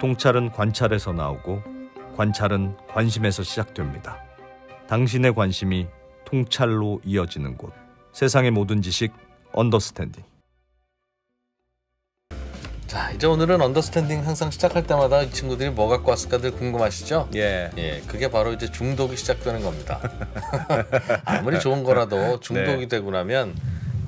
통찰은 관찰에서 나오고 관찰은 관심에서 시작됩니다. 당신의 관심이 통찰로 이어지는 곳. 세상의 모든 지식 언더스탠딩. 자 이제 오늘은 언더스탠딩 항상 시작할 때마다 이 친구들이 뭐 갖고 왔을까들 궁금하시죠? 예. 예, 그게 바로 이제 중독이 시작되는 겁니다. 아무리 좋은 거라도 중독이 네. 되고 나면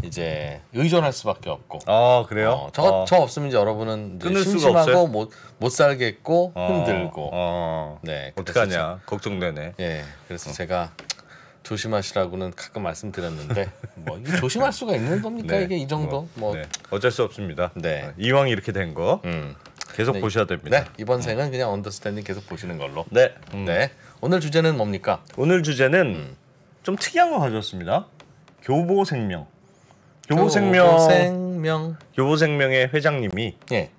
이제 의존할 수밖에 없고. 아 그래요? 어, 저, 어. 저 없으면 이제 여러분은 이제 심심하고 못, 못 살겠고 어. 힘들고. 어. 어. 네. 어떡하냐 제가, 걱정되네. 예. 그래서 어. 제가 조심하시라고는 가끔 말씀드렸는데 뭐 조심할 수가 있는 겁니까 네. 이게 이 정도? 뭐, 뭐. 네. 어쩔 수 없습니다. 네. 어, 이왕 이렇게 된 거. 음. 계속 네, 보셔야 됩니다. 네, 이번 음. 생은 그냥 언더스탠딩 계속 보시는 걸로. 네. 음. 네. 오늘 주제는 뭡니까? 오늘 주제는 음. 좀 특이한 거 가져왔습니다. 교보 생명. 교보생명 교보생명 교보생명의 회장님이 예.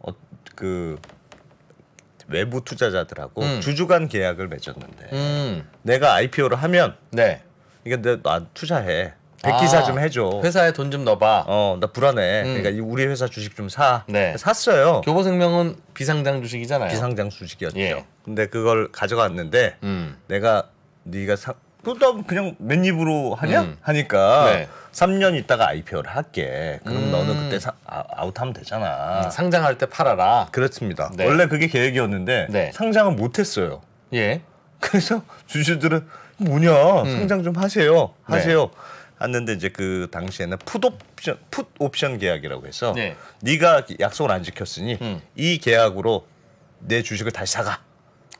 어, 그 외부 투자자들하고 음. 주주간 계약을 맺었는데 음. 내가 IPO를 하면 네. 이게 내나 투자해 백기사 아, 좀 해줘 회사에 돈 좀 넣어봐 어나 불안해 음. 그러니까 우리 회사 주식 좀사 네. 샀어요 교보생명은 비상장 주식이잖아요 비상장 주식이었죠 예. 근데 그걸 가져갔는데 음. 내가 네가 사, 그것도 그냥 맨 입으로 하냐? 음. 하니까 네. 3년 있다가 IPO를 할게. 그럼 음. 너는 그때 사, 아, 웃하면 되잖아. 음, 상장할 때 팔아라. 그렇습니다. 네. 원래 그게 계획이었는데 네. 상장은 못했어요. 예. 그래서 주주들은 뭐냐 음. 상장 좀 하세요, 네. 하세요. 하는데 이제 그 당시에는 풋 옵션, 풋 옵션 계약이라고 해서 네. 네가 약속을 안 지켰으니 음. 이 계약으로 내 주식을 다시 사가.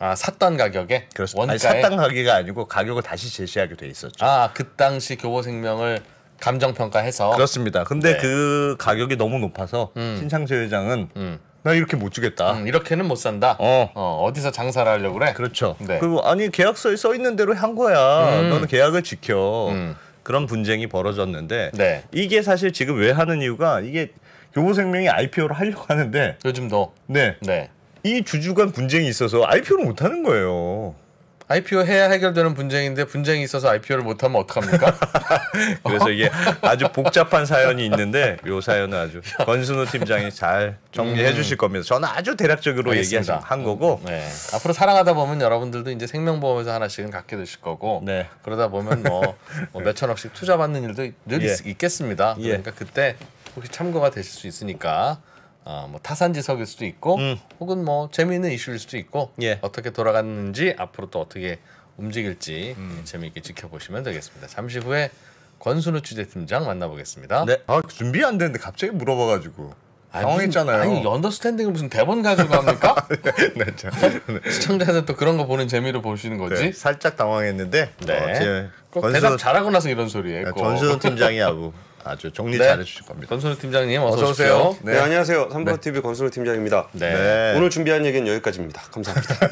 아 샀던 가격에 원가에 아니, 샀던 가격이 아니고 가격을 다시 제시하게 돼 있었죠. 아그 당시 교보생명을 감정 평가해서 그렇습니다. 근데 네. 그 가격이 너무 높아서 음. 신창세 회장은 음. 나 이렇게 못 주겠다. 음, 이렇게는 못 산다. 어. 어 어디서 장사를 하려고 그래? 그렇죠. 네. 그 아니 계약서에 써 있는 대로 한 거야. 음. 너는 계약을 지켜. 음. 그런 분쟁이 벌어졌는데 네. 이게 사실 지금 왜 하는 이유가 이게 교보생명이 IPO를 하려고 하는데 요즘도 네. 네. 이 주주 간 분쟁이 있어서 IPO를 못 하는 거예요. IPO 해야 해결되는 분쟁인데 분쟁이 있어서 IPO를 못하면 어떡합니까? 그래서 이게 아주 복잡한 사연이 있는데 요 사연은 아주 권순우 팀장이 잘 정리해 음. 주실 겁니다. 저는 아주 대략적으로 얘기한 거고 음, 네. 앞으로 살아가다 보면 여러분들도 이제 생명보험에서 하나씩은 갖게 되실 거고 네. 그러다 보면 뭐, 뭐 네. 몇천 억씩 투자받는 일도 늘 예. 있, 겠습니다 예. 그러니까 그때 혹시 참고가 되실 수 있으니까 어, 뭐 타산지석일 수도 있고 음. 혹은 뭐 재미있는 이슈일 수도 있고 예. 어떻게 돌아갔는지 앞으로 또 어떻게 움직일지 음. 예, 재미있게 지켜보시면 되겠습니다. 잠시 후에 권순우 취재팀장 만나보겠습니다. 네. 아 준비 안 됐는데 갑자기 물어봐가지고 아니, 당황했잖아요. 아니 언더스탠딩은 무슨 대본 가지고 합니까? 네, 네. 시청자는 또 그런 거 보는 재미로 보시는 거지. 네, 살짝 당황했는데. 네. 어, 제, 권순... 대답 잘하고 나서 이런 소리예요. 네, 권순우 팀장이 하고. 아주 정리 네. 잘해주실 겁니다. 권순 팀장님 어서, 어서 오세요. 네. 네. 안녕하세요. 삼바 TV 권순 팀장입니다. 네. 네. 오늘 준비한 얘기는 여기까지입니다. 감사합니다.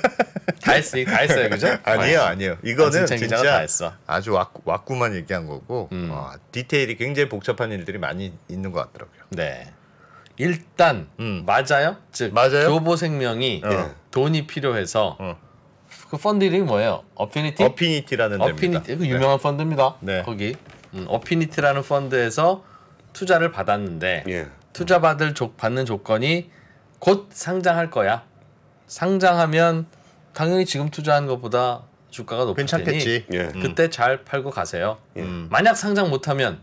다 했어요, 다 했어요, 그죠? 아니요, 아니요. 아, 이거는 진짜, 진짜 아주 왁구만 얘기한 거고 음. 어, 디테일이 굉장히 복잡한 일들이 많이 있는 것 같더라고요. 네. 일단 음. 맞아요. 즉 맞아요? 교보생명이 어. 예. 돈이 필요해서 어. 그 펀드 이름이 뭐예요? 어피니티? 어피니티라는 데입니다. 어피니티 그 유명한 네. 펀드입니다. 네. 거기 음, 어피니티라는 펀드에서 투자를 받았는데 예. 투자 받을 조, 받는 조건이 곧 상장할 거야. 상장하면 당연히 지금 투자한 것보다 주가가 높을 괜찮겠지. 테니 예. 음, 그때 음. 잘 팔고 가세요. 예. 음, 만약 상장 못하면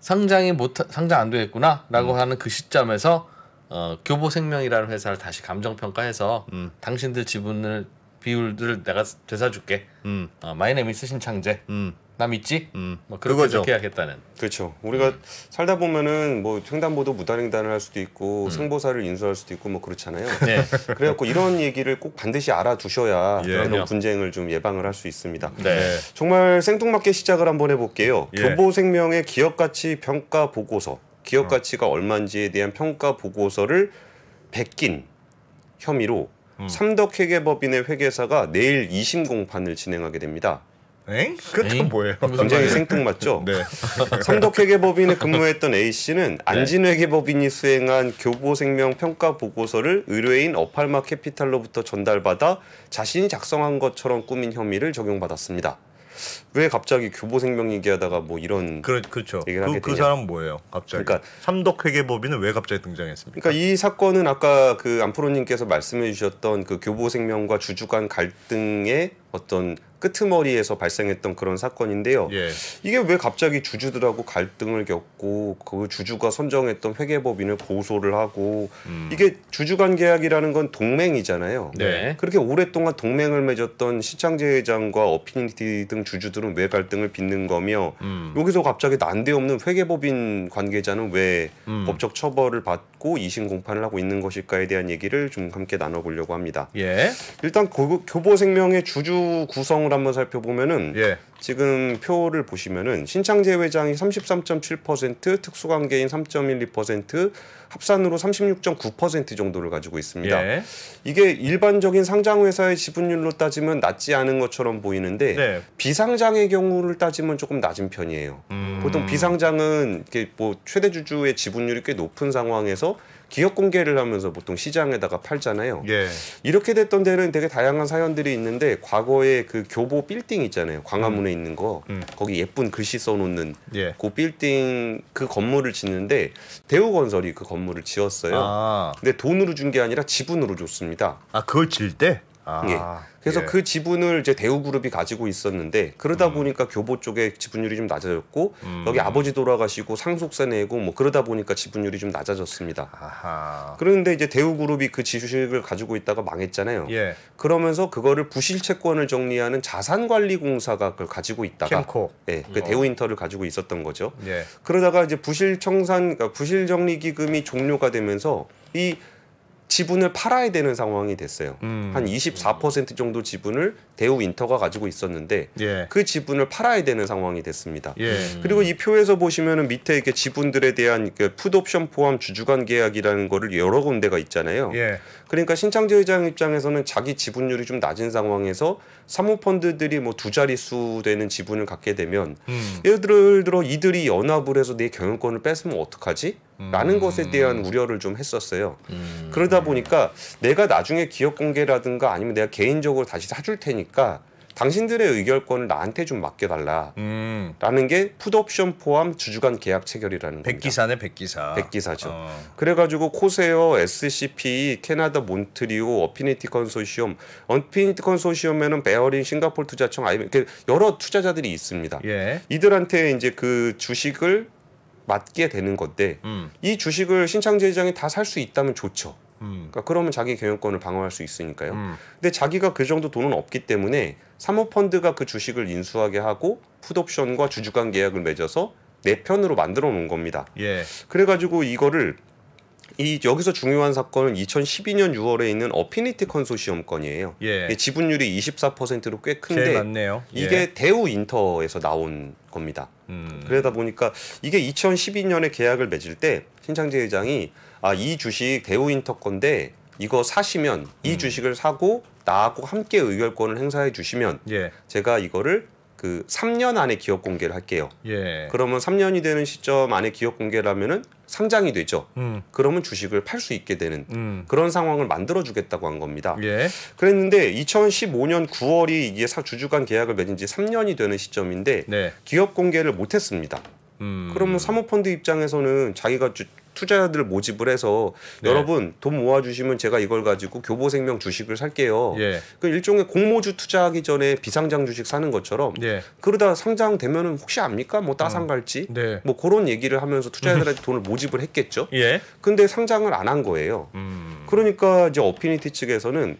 상장이 못 상장 안 되겠구나라고 음. 하는 그 시점에서 어, 교보생명이라는 회사를 다시 감정평가해서 음. 당신들 지분을 비율을 들 내가 되사줄게. 음. 어, 마이네미쓰신창제 음. 남 있지? 음. 뭐 그렇게 그거죠. 해야겠다는. 그렇죠. 우리가 음. 살다 보면은 뭐 횡단보도 무단횡단을 할 수도 있고 음. 생보사를 인수할 수도 있고 뭐 그렇잖아요. 네. 그래갖고 이런 얘기를 꼭 반드시 알아두셔야 예. 이런 분쟁을 좀 예방을 할 수 있습니다. 네. 정말 생뚱맞게 시작을 한번 해볼게요. 예. 교보생명의 기업가치 평가 보고서, 기업가치가 어. 얼마인지에 대한 평가 보고서를 베낀 혐의로 음. 삼덕회계법인의 회계사가 내일 2심 공판을 진행하게 됩니다. 엥? 그또 뭐예요? 굉장히 생뚱맞죠. 네. 성덕회계법인에 근무했던 A 씨는 네. 안진회계법인이 수행한 교보생명 평가 보고서를 의뢰인 어팔마 캐피탈로부터 전달받아 자신이 작성한 것처럼 꾸민 혐의를 적용받았습니다. 왜 갑자기 교보생명 얘기하다가 뭐 이런 그, 그렇죠. 얘기를 그, 하게 그 되냐. 사람 뭐예요? 갑자기. 그러니까 삼독회계법인은 왜 갑자기 등장했습니까? 그러니까 이 사건은 아까 그 안프로님께서 말씀해 주셨던 그 교보생명과 주주 간 갈등의 어떤 끄트머리에서 발생했던 그런 사건인데요. 예. 이게 왜 갑자기 주주들하고 갈등을 겪고 그 주주가 선정했던 회계법인을 고소를 하고 음. 이게 주주간 계약이라는 건 동맹이잖아요. 네. 그렇게 오랫동안 동맹을 맺었던 시창재 회장과 어피니티 등 주주들은 이유로 뇌갈등을 빚는 거며 음. 여기서 갑자기 난데없는 회계법인 관계자는 왜 음. 법적 처벌을 받고 이심 공판을 하고 있는 것일까에 대한 얘기를 좀 함께 나눠보려고 합니다. 예. 일단 교보생명의 주주 구성을 한번 살펴보면은 예. 지금 표를 보시면은 신창재 회장이 33.7%, 특수관계인 3.12%, 합산으로 36.9% 정도를 가지고 있습니다. 예. 이게 일반적인 상장회사의 지분율로 따지면 낮지 않은 것처럼 보이는데 네. 비상장 비상의 경우를 따지면 조금 낮은 편이에요. 음. 보통 비상장은 이렇게 뭐 최대 주주의 지분율이 꽤 높은 상황에서 기업 공개를 하면서 보통 시장에다가 팔잖아요. 예. 이렇게 됐던 데는 되게 다양한 사연들이 있는데 과거에 그 교보 빌딩 있잖아요. 광화문에 음. 있는 거 음. 거기 예쁜 글씨 써놓는 예. 그 빌딩 그 건물을 짓는데 대우건설이 그 건물을 지었어요. 아. 근데 돈으로 준 게 아니라 지분으로 줬습니다. 아 그걸 질 때? 예. 아, 예. 그래서 예. 그 지분을 이제 대우그룹이 가지고 있었는데 그러다 음. 보니까 교보 쪽에 지분율이 좀 낮아졌고 음. 여기 아버지 돌아가시고 상속세 내고 뭐 그러다 보니까 지분율이 좀 낮아졌습니다. 아하. 그런데 이제 대우그룹이 그 지주식을 가지고 있다가 망했잖아요. 예. 그러면서 그거를 부실채권을 정리하는 자산관리공사가 그걸 가지고 있다가 예, 그 어. 음. 대우인터를 가지고 있었던 거죠. 예. 그러다가 이제 부실청산 그러니까 부실정리기금이 종료가 되면서 이 지분을 팔아야 되는 상황이 됐어요. 음. 한24% 정도 지분을 대우 인터가 가지고 있었는데 예. 그 지분을 팔아야 되는 상황이 됐습니다. 예. 그리고 이 표에서 보시면은 밑에 이렇게 지분들에 대한 그드옵션 포함 주주간 계약이라는 거를 여러 군데가 있잖아요. 예. 그러니까 신창재 회장 입장에서는 자기 지분율이 좀 낮은 상황에서 사모펀드들이 뭐 두 자릿수 되는 지분을 갖게 되면 음. 예를 들어 이들이 연합을 해서 내 경영권을 뺏으면 어떡하지? 라는 음. 것에 대한 우려를 좀 했었어요. 음. 그러다 보니까 내가 나중에 기업 공개라든가 아니면 내가 개인적으로 다시 사줄 테니까 당신들의 의결권을 나한테 좀 맡겨달라. 음. 라는 게푸드옵션 포함 주주간 계약 체결이라는 백기사네 백기사. 백기사죠. 어. 그래가지고 코세어, SCP, 캐나다 몬트리오, 어피니티 컨소시엄, 어피니티 컨소시엄에는 베어링, 싱가폴 투자청, 아이비 여러 투자자들이 있습니다. 예. 이들한테 이제 그 주식을 맞게 되는 건데 음. 이 주식을 신창재 회장이 다 살 수 있다면 좋죠. 음. 그러니까 그러면 자기 경영권을 방어할 수 있으니까요. 음. 근데 자기가 그 정도 돈은 없기 때문에 사모펀드가 그 주식을 인수하게 하고 풋옵션과 주주간 계약을 맺어서 내 편으로 만들어 놓은 겁니다. 예. 그래가지고 이거를 이 여기서 중요한 사건은 2012년 6월에 있는 어피니티 컨소시엄 건이에요. 예. 지분율이 24%로 꽤 큰데 예. 이게 대우 인터에서 나온 겁니다. 음. 그러다 보니까 이게 2012년에 계약을 맺을 때 신창재 회장이 아 이 주식 대우 인터 건데 이거 사시면 이 음. 주식을 사고 나하고 함께 의결권을 행사해 주시면 예. 제가 이거를 그 3년 안에 기업 공개를 할게요. 예. 그러면 3년이 되는 시점 안에 기업 공개를 하면은 상장이 되죠. 음. 그러면 주식을 팔 수 있게 되는 음. 그런 상황을 만들어 주겠다고 한 겁니다. 예. 그랬는데 2015년 9월이 이게 주주간 계약을 맺은 지 3년이 되는 시점인데 네. 기업 공개를 못 했습니다. 음. 그러면 사모펀드 입장에서는 자기가 주, 투자자들 모집을 해서 네. 여러분 돈 모아주시면 제가 이걸 가지고 교보생명 주식을 살게요. 예. 그 일종의 공모주 투자하기 전에 비상장 주식 사는 것처럼 예. 그러다 상장되면 혹시 압니까? 뭐 따상 음. 갈지 어. 네. 뭐 그런 얘기를 하면서 투자자들한테 돈을 모집을 했겠죠. 예. 근데 상장을 안 한 거예요. 음. 그러니까 이제 어피니티 측에서는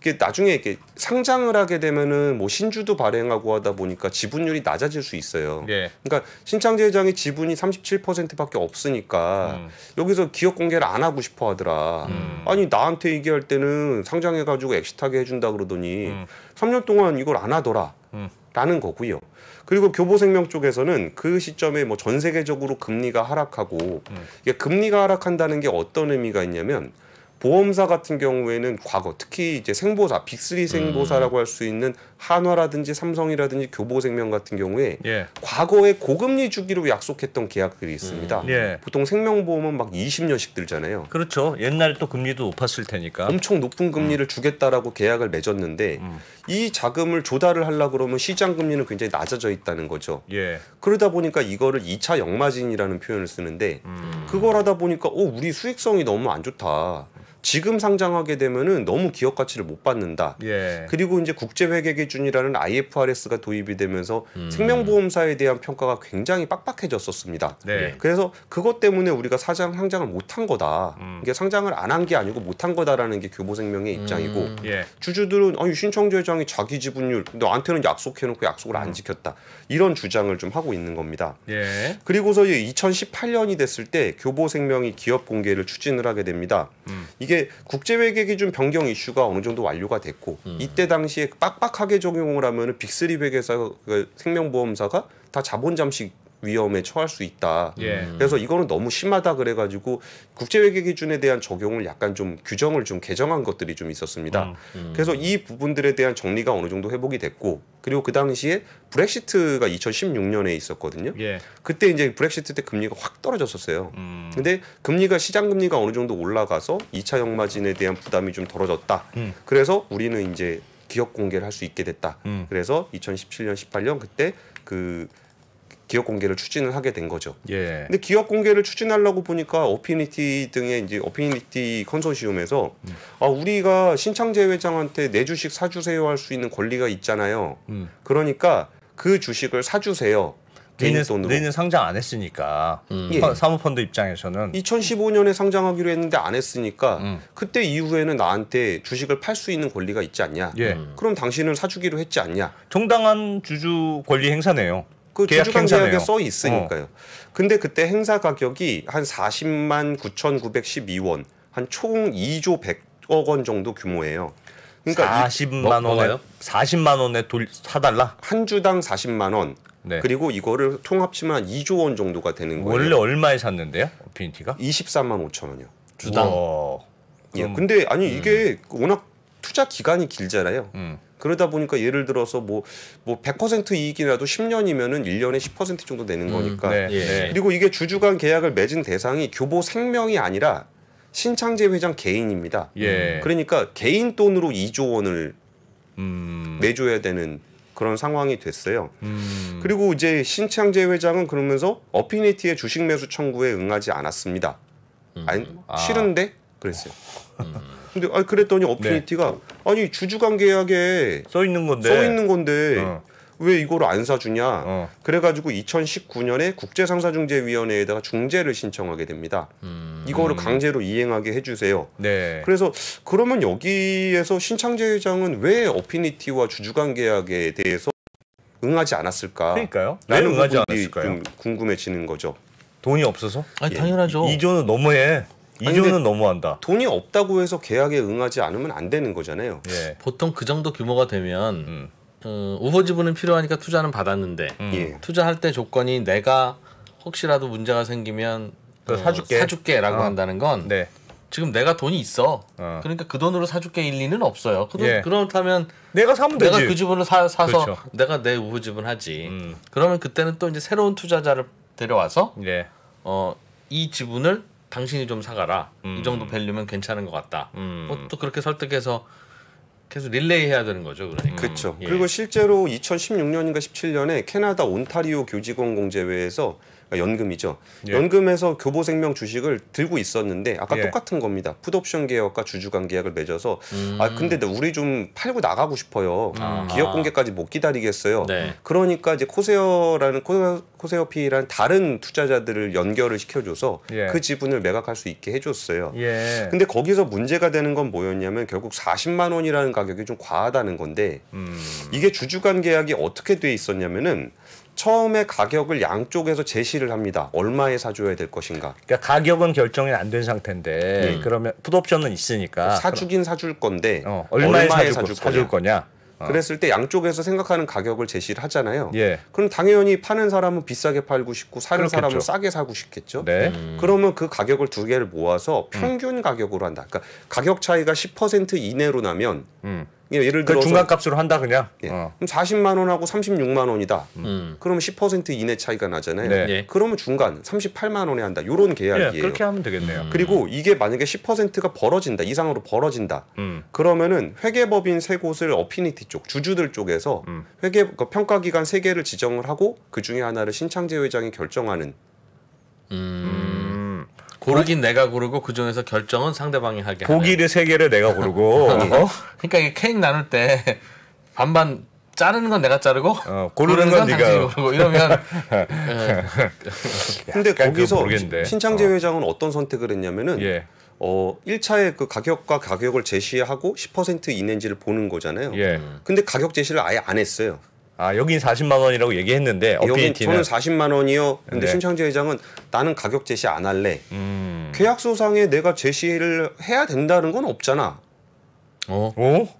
이게 나중에 이렇게 상장을 하게 되면은 뭐 신주도 발행하고 하다 보니까 지분율이 낮아질 수 있어요. 예. 그러니까 신창재 회장이 지분이 37%밖에 없으니까 음. 여기서 기업 공개를 안 하고 싶어 하더라. 음. 아니 나한테 얘기할 때는 상장해 가지고 엑시하게 해준다 그러더니 음. 3년 동안 이걸 안 하더라. 음. 라는 거고요. 그리고 교보생명 쪽에서는 그 시점에 뭐 전 세계적으로 금리가 하락하고 음. 이게 금리가 하락한다는 게 어떤 의미가 있냐면 보험사 같은 경우에는 과거 특히 이제 생보사 빅리 생보사라고 음. 할수 있는 한화라든지 삼성이라든지 교보생명 같은 경우에 예. 과거에 고금리 주기로 약속했던 계약들이 있습니다. 음. 예. 보통 생명보험은 막 20년씩 들잖아요. 그렇죠. 옛날에 또 금리도 높았을 테니까. 엄청 높은 금리를 음. 주겠다라고 계약을 맺었는데 음. 이 자금을 조달을 하려 그러면 시장 금리는 굉장히 낮아져 있다는 거죠. 예. 그러다 보니까 이거를 2차 역마진이라는 표현을 쓰는데 음. 그걸 하다 보니까 어 우리 수익성이 너무 안 좋다. 지금 상장하게 되면은 너무 기업 가치를 못 받는다. 예. 그리고 이제 국제회계 기준이라는 IFRS가 도입이 되면서 음. 생명보험사에 대한 평가가 굉장히 빡빡해졌었습니다. 네. 예. 그래서 그것 때문에 우리가 사장 상장을 못 한 거다. 음. 이게 상장을 안 한 게 아니고 못 한 거다라는 게 교보생명의 음. 입장이고 음. 예. 주주들은 아니 신청주 회장이 자기 지분율 너한테는 약속해놓고 약속을 안 음. 지켰다 이런 주장을 좀 하고 있는 겁니다. 예. 그리고서 2018년이 됐을 때 교보생명이 기업 공개를 추진을 하게 됩니다. 음. 이 이게 국제회계 기준 변경 이슈가 어느 정도 완료가 됐고 음. 이때 당시에 빡빡하게 적용을 하면은 빅리 회계사 그 생명보험사가 다 자본 잠식 위험에 처할 수 있다. 예. 그래서 이거는 너무 심하다 그래가지고 국제회계 기준에 대한 적용을 약간 좀 규정을 좀 개정한 것들이 좀 있었습니다. 음, 음. 그래서 이 부분들에 대한 정리가 어느 정도 회복이 됐고 그리고 그 당시에 브렉시트가 2016년에 있었거든요. 예. 그때 이제 브렉시트 때 금리가 확 떨어졌었어요. 음. 근데 금리가 시장 금리가 어느 정도 올라가서 2차 역마진에 대한 부담이 좀 덜어졌다. 음. 그래서 우리는 이제 기업 공개를 할 수 있게 됐다. 음. 그래서 2017년 18년 그때 그 기업 공개를 추진을 하게 된 거죠. 예. 근데 기업 공개를 추진하려고 보니까 어피니티 등의 이제 어피니티 컨소시엄에서 음. 아 우리가 신창재 회장한테 내 주식 사주세요 할 수 있는 권리가 있잖아요. 음. 그러니까 그 주식을 사주세요. 개인 돈으로. 너는 상장 안 했으니까 음. 예. 사모펀드 입장에서는 2015년에 상장하기로 했는데 안 했으니까 음. 그때 이후에는 나한테 주식을 팔 수 있는 권리가 있지 않냐. 예. 그럼 당신은 사주기로 했지 않냐. 정당한 주주 권리 행사네요. 그 주주간 계약에 써 있으니까요. 어. 근데 그때 행사 가격이 한 40만 9,912원, 한 총 2조 100억 원 정도 규모예요. 그러니까 40만 원에 40만 원에 돌 사달라 한 주당 40만 원. 네. 그리고 이거를 통합치면 한 2조 원 정도가 되는 거예요. 원래 얼마에 샀는데요? 어피니티가? 24만 5천 원이요. 주당. 우와. 예. 근데 아니 음. 이게 워낙 투자 기간이 길잖아요. 음. 그러다 보니까 예를 들어서 뭐 뭐 100% 이익이라도 10년이면은 1년에 10% 정도 되는 음, 거니까. 음, 네. 예. 네. 그리고 이게 주주간 계약을 맺은 대상이 교보 생명이 아니라 신창재 회장 개인입니다. 예. 그러니까 개인 돈으로 2조 원을 음. 내줘야 되는 그런 상황이 됐어요. 음. 그리고 이제 신창재 회장은 그러면서 어피니티의 주식 매수 청구에 응하지 않았습니다. 음. 아니, 아. 싫은데 그랬어요. 음. 근데 아 그랬더니 업티니티가 네. 아니 주주간 계약에 써 있는 건데 써 있는 건데 어. 왜 이걸 안 사주냐? 어. 그래가지고 2019년에 국제상사중재위원회에다가 중재를 신청하게 됩니다. 음. 이거를 음. 강제로 이행하게 해주세요. 네. 그래서 그러면 여기에서 신창재 회장은 왜 어피니티와 주주간 계약에 대해서 응하지 않았을까? 그러니까요. 나는 응하지 않았을까요? 궁금해지는 거죠. 돈이 없어서? 아니, 예. 당연하죠. 이조는 너무해. 2조는 너무한다. 돈이 없다고 해서 계약에 응하지 않으면 안 되는 거잖아요. 예. 보통 그 정도 규모가 되면 음. 어, 우호 지분은 필요하니까 투자는 받았는데 음. 예. 투자할 때 조건이 내가 혹시라도 문제가 생기면 그 어, 사줄게. 사줄게라고 어. 한다는 건 네. 지금 내가 돈이 있어. 어. 그러니까 그 돈으로 사줄게 일리는 없어요. 그 돈, 예. 그렇다면 내가 사면 되지. 내가 그 지분을 사, 서 그렇죠. 내가 내 우호 지분 하지. 음. 그러면 그때는 또 이제 새로운 투자자를 데려와서 예. 어, 이 지분을 당신이 좀 사가라 음. 이 정도 밸류면 괜찮은 것 같다. 음. 뭐또 그렇게 설득해서 계속 릴레이 해야 되는 거죠. 그러니까. 음. 그렇죠. 음. 예. 그리고 실제로 2016년인가 17년에 캐나다 온타리오 교직원 공제회에서 그러니까 연금이죠. 예. 연금에서 교보생명 주식을 들고 있었는데 아까 예. 똑같은 겁니다. 푸드옵션 계약과 주주간 계약을 맺어서 아, 음. 아 근데 우리 좀 팔고 나가고 싶어요. 아. 기업 공개까지 못 기다리겠어요. 네. 그러니까 이제 코세어라는 코세어, 피라는 다른 투자자들을 연결을 시켜줘서 예. 그 지분을 매각할 수 있게 해줬어요. 예. 근데 거기서 문제가 되는 건 뭐였냐면 결국 40만 원이라는 가격이 좀 과하다는 건데 음. 이게 주주간 계약이 어떻게 돼 있었냐면은 처음에 가격을 양쪽에서 제시를 합니다. 얼마에 사줘야 될 것인가. 그러니까 가격은 결정이 안 된 상태인데 음. 그러면 풋옵션은 있으니까 사주긴 사줄 건데 어, 얼마에, 얼마에, 사줄, 사줄 거냐. 어. 그랬을 때 양쪽에서 생각하는 가격을 제시를 하잖아요. 예. 그럼 당연히 파는 사람은 비싸게 팔고 싶고 사는 그렇겠죠. 사람은 싸게 사고 싶겠죠. 네. 음. 그러면 그 가격을 두 개를 모아서 평균 음. 가격으로 한다. 그러니까 가격 차이가 10% 이내로 나면 음. 예, 예를 그 들어 중간 값으로 한다 그냥. 예. 어. 그럼 40만 원하고 36만 원이다. 음. 그러면 10% 이내 차이가 나잖아요. 네. 예. 그러면 중간 38만 원에 한다. 요런 계약이에요. 예, 그렇게 하면 되겠네요. 음. 그리고 이게 만약에 10%가 벌어진다. 이상으로 벌어진다. 음. 그러면은 회계법인 세 곳을 어피니티 쪽, 주주들 쪽에서 음. 회계 그 평가 기간 세 개를 지정을 하고 그 중에 하나를 신창재 회장이 결정하는 음. 고르긴 내가 고르고 그 중에서 결정은 상대방이 하게. 고기를 세 개를 내가 고르고. 예. 어? 그러니까 이 케이크 나눌 때 반반 자르는 건 내가 자르고 어, 고르는, 고르는 건, 건 네가 고르고 이러면. 근데 거기서 신창재 어. 회장은 어떤 선택을 했냐면은. 예. 어, 1차에 그 가격과 가격을 제시하고 10% 이내인지를 보는 거잖아요. 예. 근데 가격 제시를 아예 안 했어요. 아 여긴 40만 원이라고 얘기했는데 여긴 저는 40만 원이요. 근데 네. 신창재 회장은 나는 가격 제시 안 할래. 음. 계약서상에 내가 제시를 해야 된다는 건 없잖아. 어? 어?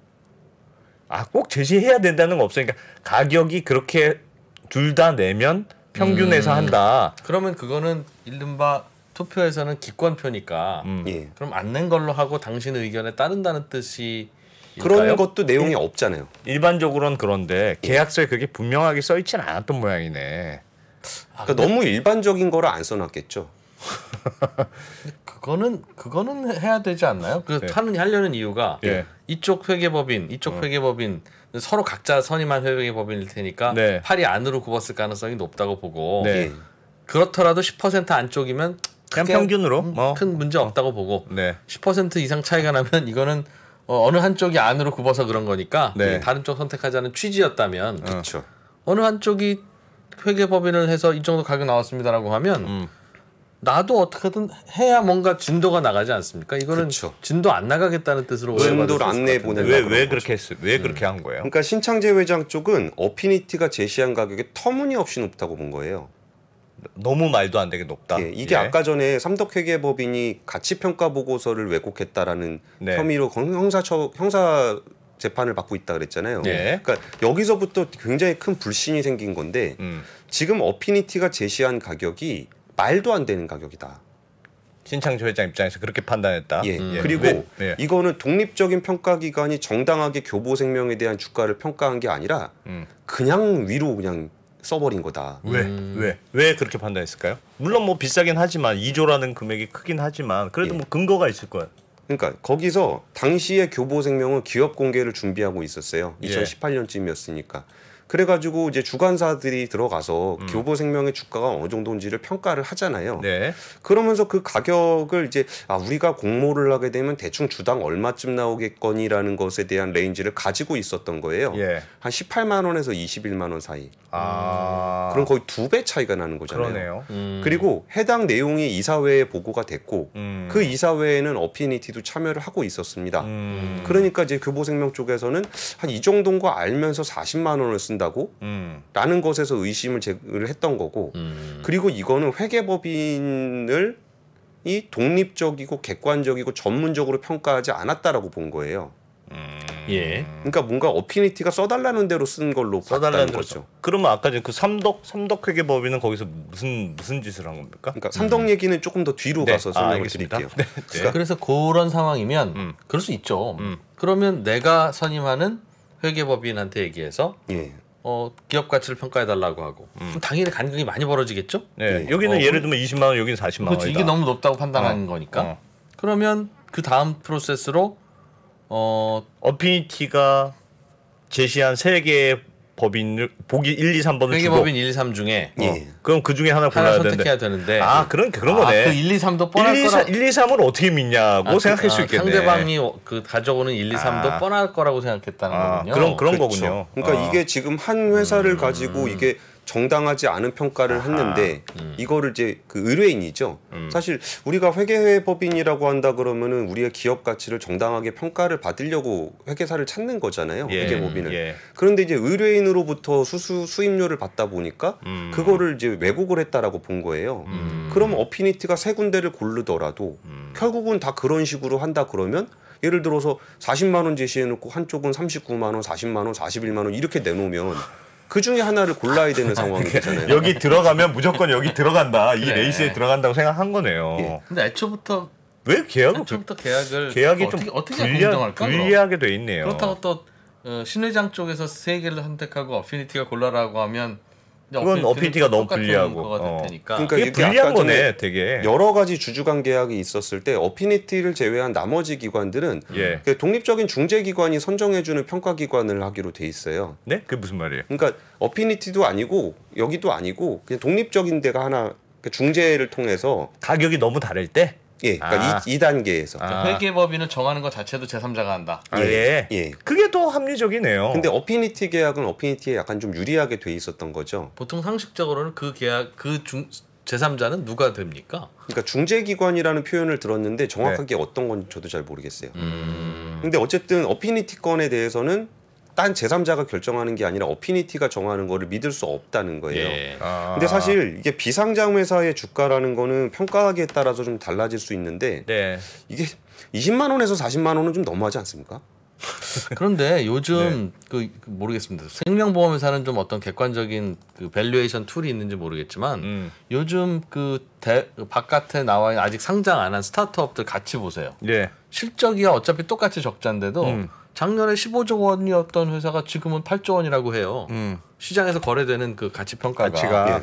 아꼭 제시해야 된다는 거 없으니까 가격이 그렇게 둘 다 내면 평균에서 음. 한다. 그러면 그거는 이른바 투표에서는 기권표니까 음. 예. 그럼 안 낸 걸로 하고 당신 의견에 따른다는 뜻이 그런 것도 내용이 없잖아요. 일반적으로는 그런데 계약서에 그게 분명하게 써 있지는 않았던 모양이네. 그러니까 너무 일반적인 거를 안 써놨겠죠. 그거는 그거는 해야 되지 않나요? 그 하는 네. 하려는 이유가 예. 이쪽 회계법인, 이쪽 어. 회계법인 서로 각자 선임한 회계법인일 테니까 네. 팔이 안으로 굽었을 가능성이 높다고 보고 네. 그렇더라도 10% 안쪽이면 그냥 평균으로 음, 뭐. 큰 문제 어. 없다고 보고 네. 10% 이상 차이가 나면 이거는 어, 어느 한쪽이 안으로 굽어서 그런 거니까 네. 다른 쪽 선택하자는 취지였다면 그 어느 한쪽이 회계 법인을 해서 이 정도 가격 나왔습니다라고 하면 음. 나도 어떻게든 해야 뭔가 진도가 나가지 않습니까? 이거는 그쵸. 진도 안 나가겠다는 뜻으로 그 진도를 안 내보내는 왜왜 그렇게 했어? 왜 음. 그렇게 한 거예요? 그러니까 신창재 회장 쪽은 어피니티가 제시한 가격에 터무니없이 높다고 본 거예요. 너무 말도 안 되게 높다. 예, 이게 예. 아까 전에 삼덕회계법인이 가치평가 보고서를 왜곡했다라는 네. 혐의로 형사처 형사 재판을 받고 있다 그랬잖아요. 예. 그러니까 여기서부터 굉장히 큰 불신이 생긴 건데 음. 지금 어피니티가 제시한 가격이 말도 안 되는 가격이다. 신창조 회장 입장에서 그렇게 판단했다. 예. 음. 예. 그리고 네. 네. 이거는 독립적인 평가 기관이 정당하게 교보생명에 대한 주가를 평가한 게 아니라 음. 그냥 위로 그냥 써버린 거다. 왜? 음. 왜? 왜 그렇게 판단했을까요? 물론 뭐 비싸긴 하지만 2조라는 금액이 크긴 하지만 그래도 예. 뭐 근거가 있을 거예요. 그러니까 거기서 당시에 교보생명은 기업 공개를 준비하고 있었어요. 2018년쯤이었으니까. 예. 그래가지고 이제 주간사들이 들어가서 음. 교보생명의 주가가 어느 정도인지를 평가를 하잖아요. 네. 그러면서 그 가격을 이제 아 우리가 공모를 하게 되면 대충 주당 얼마쯤 나오겠거니라는 것에 대한 레인지를 가지고 있었던 거예요. 예. 한 18만 원에서 21만 원 사이. 아. 그럼 거의 두 배 차이가 나는 거잖아요. 음. 그리고 해당 내용이 이사회에 보고가 됐고 음. 그 이사회에는 어피니티도 참여를 하고 있었습니다. 음. 그러니까 이제 교보생명 쪽에서는 한 이 정도인 거 알면서 40만 원을 쓴 된다고? 음. 라는 것에서 의심을 제기를 했던 거고 음. 그리고 이거는 회계법인을 이 독립적이고 객관적이고 전문적으로 평가하지 않았다라고 본 거예요. 음. 예. 그러니까 뭔가 어피니티가 써달라는 대로 쓴 걸로 써달라는 거죠. 그러면 아까 그 삼덕 삼덕 회계 법인은 거기서 무슨 무슨 짓을 한 겁니까? 그러니까 삼덕 음. 얘기는 조금 더 뒤로 네. 가서 설명을 아, 드릴게요. 네. 네. 그러니까 그래서 그런 상황이면 음. 그럴 수 있죠. 음. 그러면 내가 선임하는 회계 법인한테 얘기해서 예. 어, 기업 가치를 평가해 달라고 하고 음. 당연히 간격이 많이 벌어지겠죠? 네. 네. 여기는 어, 예를 들면 20만 원, 여기는 40만 원. 그렇죠. 이게 너무 높다고 판단하는 어. 거니까. 어. 그러면 그 다음 프로세스로 어 어피니티가 제시한 세 개의 법인을 보 1, 2, 3번을 회계 주고 법인 1, 2, 3 중에 예. 어. 예. 그럼 그 중에 하나 골라야 하나 되는데. 되는데. 아, 그러니까 그런 그런 아, 거네. 그 1, 2, 3도 뻔할 1, 2, 거라. 1, 2, 3을 어떻게 믿냐고 아, 그 생각할 그, 수 있겠네. 상대방이 어, 그 가져오는 1, 2, 3도 아. 뻔할 거라고 생각했다는 아, 거군요. 그런 그런 그렇 거군요. 그러니까 어. 이게 지금 한 회사를 음. 가지고 이게 정당하지 않은 평가를 아하. 했는데 음. 이거를 이제 그 의뢰인이죠. 음. 사실 우리가 회계법인이라고 한다 그러면은 우리의 기업 가치를 정당하게 평가를 받으려고 회계사를 찾는 거잖아요. 예. 회계법인을. 예. 그런데 이제 의뢰인으로부터 수수 수임료를 받다 보니까 음. 그거를 이제 왜곡을 했다라고 본 거예요. 음. 그럼 어피니티가 세 군데를 고르더라도 음. 결국은 다 그런 식으로 한다 그러면 예를 들어서 40만 원 제시해 놓고 한쪽은 39만 원, 40만 원, 41만 원 이렇게 내놓으면 그 중에 하나를 골라야 되는 아, 상황이 네. 잖아요 여기 들어가면 무조건 여기 들어간다. 이 그래. 네. 레이스에 들어간다고 생각한 거네요. 예. 근데 애초부터 왜 계약을 그 애초부터 계약을 계약이 뭐 좀 어떻게 공정할까? 불리하게 돼 있네요. 그렇다고 또 어, 신의장 쪽에서 세 개를 선택하고 어피니티가 골라라고 하면 그러니까 그건 어필티가 너무 불리하고 어. 그러니까 이게 불리한 거네 되게 여러 가지 주주간 계약이 있었을 때 어피니티를 제외한 나머지 기관들은 예. 그 독립적인 중재기관이 선정해주는 평가기관을 하기로 돼 있어요 네? 그게 무슨 말이에요? 그러니까 어피니티도 아니고 여기도 아니고 그냥 독립적인 데가 하나 그 중재를 통해서 가격이 너무 다를 때? 예, 그러니까 아. 2, 단계에서 아. 그러니까 회계 법인을 정하는 것 자체도 제3자가 한다. 아, 예. 예. 예. 그게 더 합리적이네요. 근데 어피니티 계약은 어피니티에 약간 좀 유리하게 돼 있었던 거죠. 보통 상식적으로는 그 계약 그 중 제3자는 누가 됩니까? 그러니까 중재기관이라는 표현을 들었는데 정확하게 네. 어떤 건 저도 잘 모르겠어요. 음. 근데 어쨌든 어피니티 건에 대해서는 딴 제3자가 결정하는 게 아니라 어피니티가 정하는 거를 믿을 수 없다는 거예요. 예. 아. 근데 사실 이게 비상장 회사의 주가라는 거는 평가하기에 따라서 좀 달라질 수 있는데 네. 이게 20만 원에서 40만 원은 좀 너무하지 않습니까? 그런데 요즘 네. 그, 그 모르겠습니다. 생명보험회사는 좀 어떤 객관적인 그 밸류에이션 툴이 있는지 모르겠지만 음. 요즘 그 대, 그 바깥에 나와 있는 아직 상장 안 한 스타트업들 같이 보세요. 네. 예. 실적이 어차피 똑같이 적자인데도 음. 작년에 15조 원이었던 회사가 지금은 8조 원이라고 해요. 음. 시장에서 거래되는 그 가치 평가가. 가치가. 예.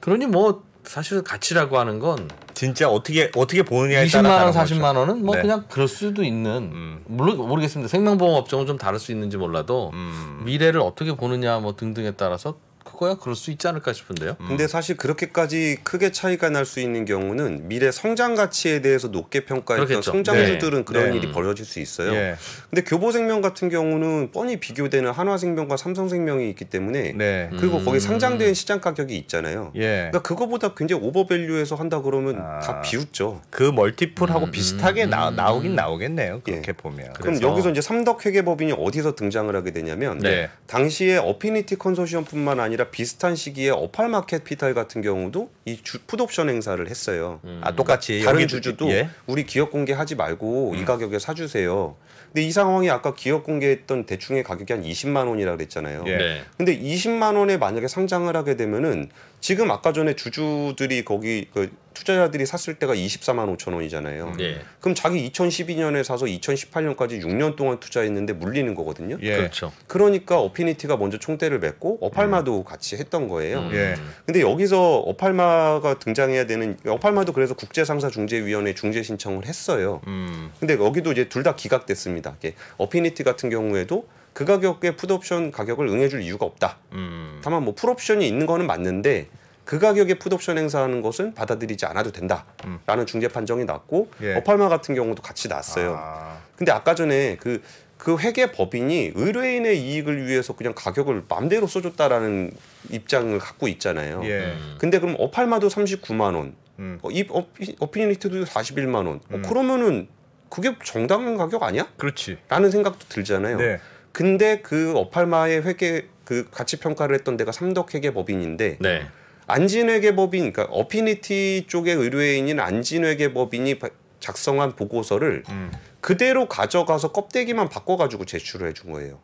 그러니 뭐 사실 가치라고 하는 건 진짜 어떻게 어떻게 보느냐에 20만 원, 40만 원은 뭐 네. 그냥 그럴 수도 있는 음. 물론 모르겠습니다. 생명보험 업종은 좀 다를 수 있는지 몰라도 음. 미래를 어떻게 보느냐 뭐 등등에 따라서 그거야 그럴 수 있지 않을까 싶은데요. 음. 근데 사실 그렇게까지 크게 차이가 날 수 있는 경우는 미래 성장 가치에 대해서 높게 평가했던 그렇겠죠. 성장주들은 네. 그런 네. 일이 벌어질 수 있어요. 네. 근데 교보생명 같은 경우는 뻔히 비교되는 한화생명과 삼성생명이 있기 때문에 네. 그리고 음. 거기 상장된 시장 가격이 있잖아요. 예. 그러니까 그거보다 굉장히 오버밸류해서 한다 그러면 아. 다 비웃죠. 그 멀티플하고 음. 비슷하게 나, 음. 나오긴 나오겠네요. 예. 그렇게 예. 보면. 그럼 그래서. 여기서 이제 삼덕회계법인이 어디서 등장을 하게 되냐면 네. 당시에 어피니티 컨소시엄뿐만 아니라 아니라 비슷한 시기에 어팔마켓 피탈 같은 경우도 이 주, 풋옵션 행사를 했어요. 음. 아 똑같이 그러니까 다른 주주도 예? 우리 기업 공개하지 말고 이 음. 가격에 사주세요. 근데 이 상황이 아까 기업 공개했던 대충의 가격이 한 20만 원이라 그랬잖아요. 예. 네. 근데 20만 원에 만약에 상장을 하게 되면은 지금 아까 전에 주주들이 거기 그 투자자들이 샀을 때가 24만 5천 원이잖아요. 음. 네. 그럼 자기 2012년에 사서 2018년까지 6년 동안 투자했는데 물리는 거거든요. 예. 그렇죠. 그러니까 어피니티가 먼저 총대를 맺고 어팔마도 음. 같이 했던 거예요. 음. 예. 근데 여기서 어팔마가 등장해야 되는 어팔마도 그래서 국제상사중재위원회 중재 신청을 했어요. 음. 근데 여기도 이제 둘 다 기각됐습니다. 어피니티 같은 경우에도 그 가격에 푸드옵션 가격을 응해줄 이유가 없다. 음. 다만 뭐 풀옵션이 있는 거는 맞는데 그 가격에 풋옵션 행사하는 것은 받아들이지 않아도 된다라는 음. 중재 판정이 났고 예. 어팔마 같은 경우도 같이 났어요. 아. 근데 아까 전에 그그 그 회계 법인이 의뢰인의 이익을 위해서 그냥 가격을 맘대로 써줬다라는 입장을 갖고 있잖아요. 예. 음. 근데 그럼 어팔마도 39만 원, 음. 어, 이 어, 피니티도 41만 원. 어, 음. 그러면은 그게 정당한 가격 아니야? 그렇지. 라는 생각도 들잖아요. 네. 근데 그 어팔마의 회계 그 가치 평가를 했던 데가 삼덕회계법인인데 네. 안진회계법인 그러니까 어피니티 쪽의 의뢰인인 안진회계법인이 작성한 보고서를 음. 그대로 가져가서 껍데기만 바꿔가지고 제출을 해준 거예요.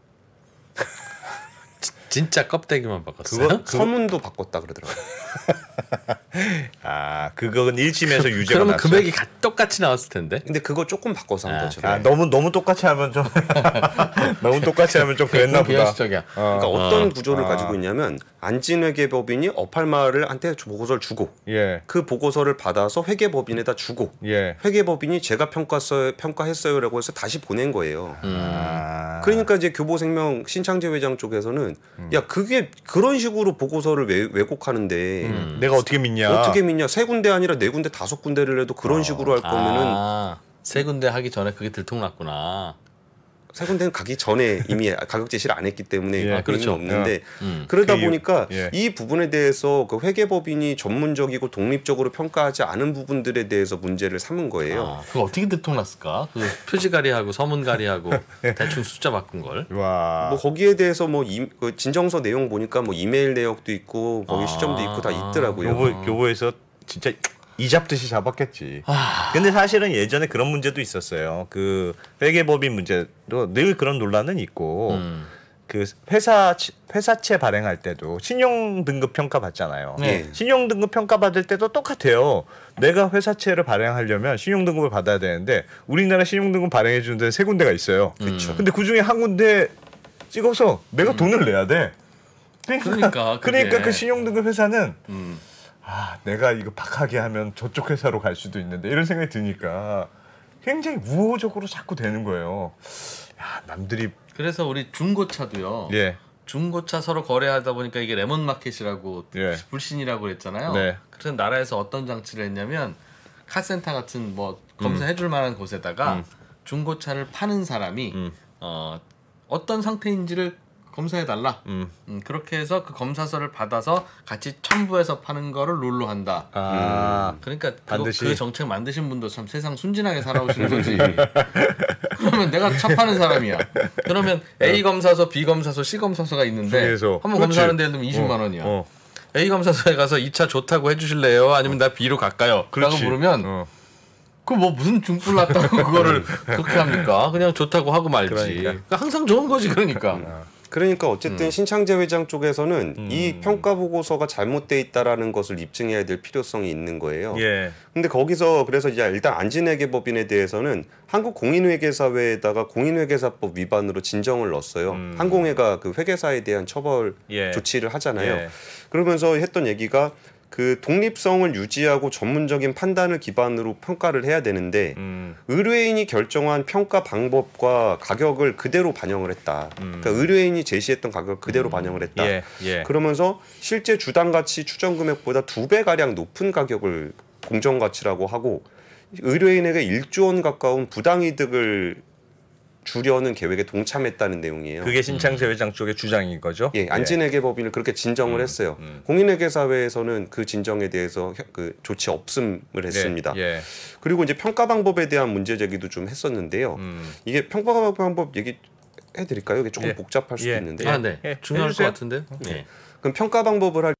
진짜 껍데기만 바꿨어요? 그거 서문도 바꿨다 그러더라고요. 아 그건 일심에서 유죄가 그러면 났죠. 금액이 가, 똑같이 나왔을 텐데. 근데 그거 조금 바꿔서 한 아, 거죠. 아, 너무 너무 똑같이 하면 좀 너무 똑같이 하면 좀 그랬나 보다. 어. 그러니까 어떤 어. 구조를 어. 가지고 있냐면 안진 회계법인이 어팔마을을 한테 보고서를 주고 예. 그 보고서를 받아서 회계법인에다 주고 예. 회계법인이 제가 평가서 평가했어요라고 해서 다시 보낸 거예요. 음. 아. 그러니까 이제 교보생명 신창재 회장 쪽에서는 음. 야 그게 그런 식으로 보고서를 왜, 왜곡하는데 음. 내가 어떻게 믿냐? 어떻게 믿냐? 세 군데 아니라 네 군데 다섯 군데를 해도 그런 어. 식으로 할 거면은 아. 세 군데 하기 전에 그게 들통났구나. 세 군데는 가기 전에 이미 가격 제시를 안 했기 때문에 예, 그렇죠. 없는데 예. 음. 그러다 그 보니까 예. 이 부분에 대해서 그 회계법인이 전문적이고 독립적으로 평가하지 않은 부분들에 대해서 문제를 삼은 거예요. 아, 그거 어떻게 들통났을까? 그 표지가리하고 서문가리하고 네. 대충 숫자 바꾼 걸. 와. 뭐 거기에 대해서 뭐 이, 그 진정서 내용 보니까 뭐 이메일 내역도 있고 거기 아. 시점도 있고 다 있더라고요. 교부, 교부에서 진짜 이 잡듯이 잡았겠지. 아... 근데 사실은 예전에 그런 문제도 있었어요. 그 회계법인 문제도 늘 그런 논란은 있고 음. 그 회사 회사채 발행할 때도 신용 등급 평가 받잖아요. 네. 신용 등급 평가 받을 때도 똑같아요. 내가 회사채를 발행하려면 신용 등급을 받아야 되는데 우리나라 신용 등급 발행해 주는 데 세 군데가 있어요. 음. 그쵸. 근데 그 중에 한 군데 찍어서 내가 음. 돈을 내야 돼. 그러니까 그러니까, 그러니까 그 신용 등급 회사는 음. 아 내가 이거 박하게 하면 저쪽 회사로 갈 수도 있는데 이런 생각이 드니까 굉장히 우호적으로 자꾸 되는 거예요. 야, 남들이 그래서 우리 중고차도요. 예. 중고차 서로 거래하다 보니까 이게 레몬 마켓이라고 예. 불신이라고 그랬잖아요. 네. 그래서 나라에서 어떤 장치를 했냐면 카센터 같은 뭐 검사해 줄 음. 만한 곳에다가 음. 중고차를 파는 사람이 음. 어, 어떤 상태인지를 검사해달라. 음. 음, 그렇게 해서 그 검사서를 받아서 같이 첨부해서 파는 거를 룰로 한다. 아, 음, 그러니까 그거, 그 정책 만드신 분도 참 세상 순진하게 살아오시는 거지. 그러면 내가 차 파는 사람이야. 그러면 A 네. 검사서, B 검사서, C 검사서가 있는데 한 번 검사하는 데 예를 들면 20만 어. 원이야. 어. A 검사서에 가서 이 차 좋다고 해주실래요? 아니면 나 B로 갈까요? 그렇지. 라고 물으면 어. 그뭐 무슨 중불 났다고 그거를 음. 그렇게 합니까? 그냥 좋다고 하고 말지. 그러니까. 그러니까 항상 좋은 거지 그러니까. 아. 그러니까 어쨌든 음. 신창재 회장 쪽에서는 음. 이 평가 보고서가 잘못돼 있다라는 것을 입증해야 될 필요성이 있는 거예요. 예. 근데 거기서 그래서 이제 일단 안진회계법인에 대해서는 한국 공인회계사회에다가 공인회계사법 위반으로 진정을 넣었어요. 음. 항공회가 그 회계사에 대한 처벌 예. 조치를 하잖아요. 예. 그러면서 했던 얘기가 그 독립성을 유지하고 전문적인 판단을 기반으로 평가를 해야 되는데 음. 의뢰인이 결정한 평가 방법과 가격을 그대로 반영을 했다. 그러니까 음. 그러니까 의뢰인이 제시했던 가격 그대로 음. 반영을 했다. 예, 예. 그러면서 실제 주당 가치 추정 금액보다 두 배 가량 높은 가격을 공정 가치라고 하고 의뢰인에게 1조 원 가까운 부당 이득을 주려는 계획에 동참했다는 내용이에요. 그게 신창세 음. 회장 쪽의 주장인 거죠? 예, 예. 안진회계 법인을 그렇게 진정을 음, 했어요. 음. 공인회계사회에서는 그 진정에 대해서 그 조치 없음을 네, 했습니다. 예, 예. 그리고 이제 평가 방법에 대한 문제 제기도 좀 했었는데요. 음. 이게 평가 방법 얘기 해드릴까요? 이게 조금 예. 복잡할 수도 예. 있는데. 예. 아, 네. 중요할 것 같은데. 음. 네. 그럼 평가 방법을 할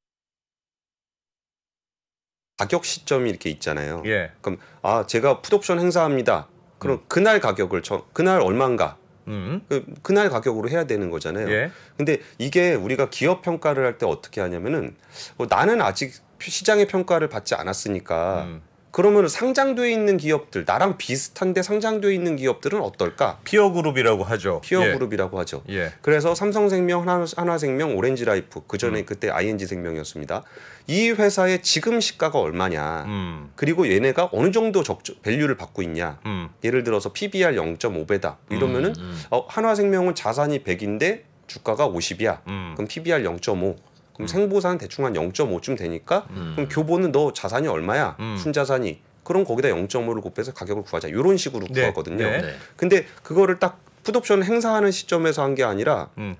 가격 시점이 이렇게 있잖아요. 그럼 아 제가 풋옵션 행사합니다. 그럼 그날 가격을 정, 그날 얼마인가 음. 그, 날 가격으로 해야 되는 거잖아요. 예. 근데 이게 우리가 기업 평가를 할 때 어떻게 하냐면은 어, 나는 아직 시장의 평가를 받지 않았으니까 음. 그러면 상장돼 있는 기업들 나랑 비슷한데 상장돼 있는 기업들은 어떨까? 피어 그룹이라고 하죠. 피어 예. 그룹이라고 하죠. 예. 그래서 삼성생명, 하나, 생명 오렌지라이프 그 전에 음. 그때 ING생명이었습니다. 이 회사의 지금 시가가 얼마냐? 음. 그리고 얘네가 어느 정도 적정 밸류를 받고 있냐? 음. 예를 들어서 PBR 0.5배다. 이러면은 음, 음, 음. 어, 하나생명은 자산이 100인데 주가가 50이야. 그럼 PBR 0.5. 그럼 생보사는 대충 한 0.5쯤 되니까 음. 그럼 교보는 너 자산이 얼마야? 순자산이 음. 그럼 거기다 0.5를 곱해서 가격을 구하자 이런 식으로 네. 구하거든요. 네. 근데 그거를 딱푸드옵션 행사하는 시점에서 한 게 아니라 음.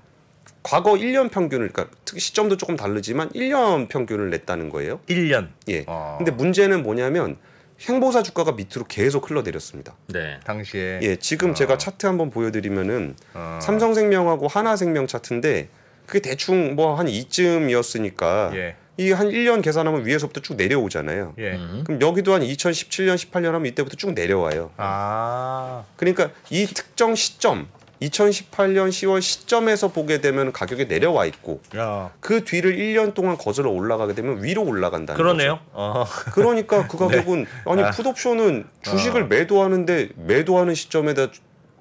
과거 1년 평균을 그러니까 특히 시점도 조금 다르지만 1년 평균을 냈다는 거예요. 1년. 예. 아. 근데 문제는 뭐냐면 행보사 주가가 밑으로 계속 흘러내렸습니다. 네. 당시에. 예. 지금 아. 제가 차트 한번 보여드리면은 아. 삼성생명하고 하나생명 차트인데 그게 대충 뭐 한 이쯤이었으니까 예. 이한 1년 계산하면 위에서부터 쭉 내려오잖아요. 예. 음. 그럼 여기도 한 2017년, 18년 하면 이때부터 쭉 내려와요. 아. 그러니까 이 특정 시점 2018년 10월 시점에서 보게 되면 가격이 내려와 있고 야. 그 뒤를 1년 동안 거슬러 올라가게 되면 위로 올라간다는 그러네요. 어. 그러니까 그 네. 가격은 네. 아니 푸드옵션은 아. 주식을 어. 매도하는데 매도하는 시점에다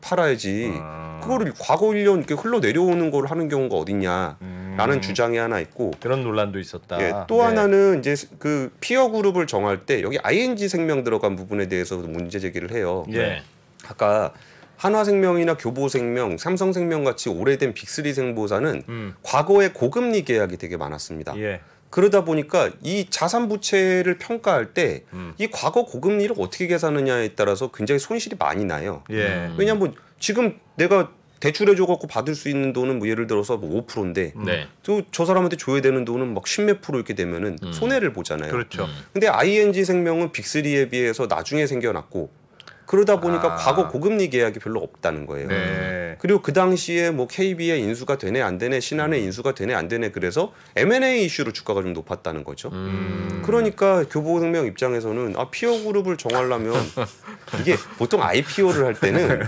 팔아야지 아. 그거를 과거 1년 이렇게 흘러 내려오는 걸 하는 경우가 어딨냐라는 음. 주장이 하나 있고 그런 논란도 있었다. 예, 또 네. 하나는 이제 그 피어 그룹을 정할 때 여기 ING 생명 들어간 부분에 대해서도 문제 제기를 해요. 예. 네. 아까 한화생명이나 교보생명, 삼성생명 같이 오래된 빅리 생보사는 음. 과거에 고금리 계약이 되게 많았습니다. 예. 그러다 보니까 이 자산 부채를 평가할 때이 음. 과거 고금리를 어떻게 계산하느냐에 따라서 굉장히 손실이 많이 나요. 예. 음. 왜냐하면 뭐 지금 내가 대출해줘 갖고 받을 수 있는 돈은 뭐 예를 들어서 뭐 5%인데 음. 네. 또저 사람한테 줘야 되는 돈은 막 십 몇 프로 이렇게 되면은 음. 손해를 보잖아요. 그렇죠. 음. 근데 ING 생명은 빅리에 비해서 나중에 생겨났고 그러다 보니까 아. 과거 고금리 계약이 별로 없다는 거예요. 네. 그리고 그 당시에 뭐 k b 에 인수가 되네 안 되네 신한에 음. 인수가 되네 안 되네 그래서 M&A 이슈로 주가가 좀 높았다는 거죠. 음. 그러니까 교보생명 입장에서는 아 피어 그룹을 정하려면 이게 보통 IPO를 할 때는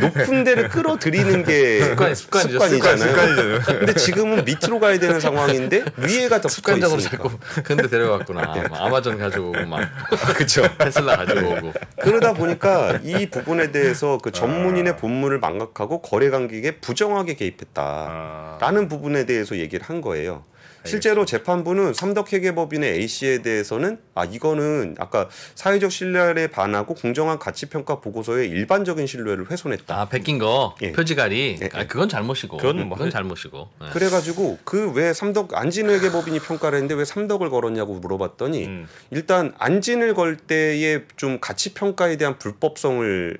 높은 데를 끌어들이는 게 습관, 습관이죠. 습관이잖아요. 습관, 근데 지금은 밑으로 가야 되는 상황인데 위에가 더 습관적으로 자꾸 근데 데려갔구나. 예. 아마존 가져오고 막 그렇죠. 테슬라 가지고오고 그러다 보니까 그러니까 이 부분에 대해서 그 전문인의 아. 본문을 망각하고 거래 관계에 부정하게 개입했다라는 아. 부분에 대해서 얘기를 한 거예요. 실제로 재판부는 삼덕회계법인의 A 씨에 대해서는 아 이거는 아까 사회적 신뢰에 반하고 공정한 가치 평가 보고서의 일반적인 신뢰를 훼손했다. 아 베낀 거 예. 표지갈이. 예. 아 예. 그건 잘못이고. 그건, 뭐 그건 잘못이고. 예. 그래가지고 그 왜 삼덕 안진회계법인이 평가를 했는데 왜 삼덕을 걸었냐고 물어봤더니 음. 일단 안진을 걸 때의 좀 가치 평가에 대한 불법성을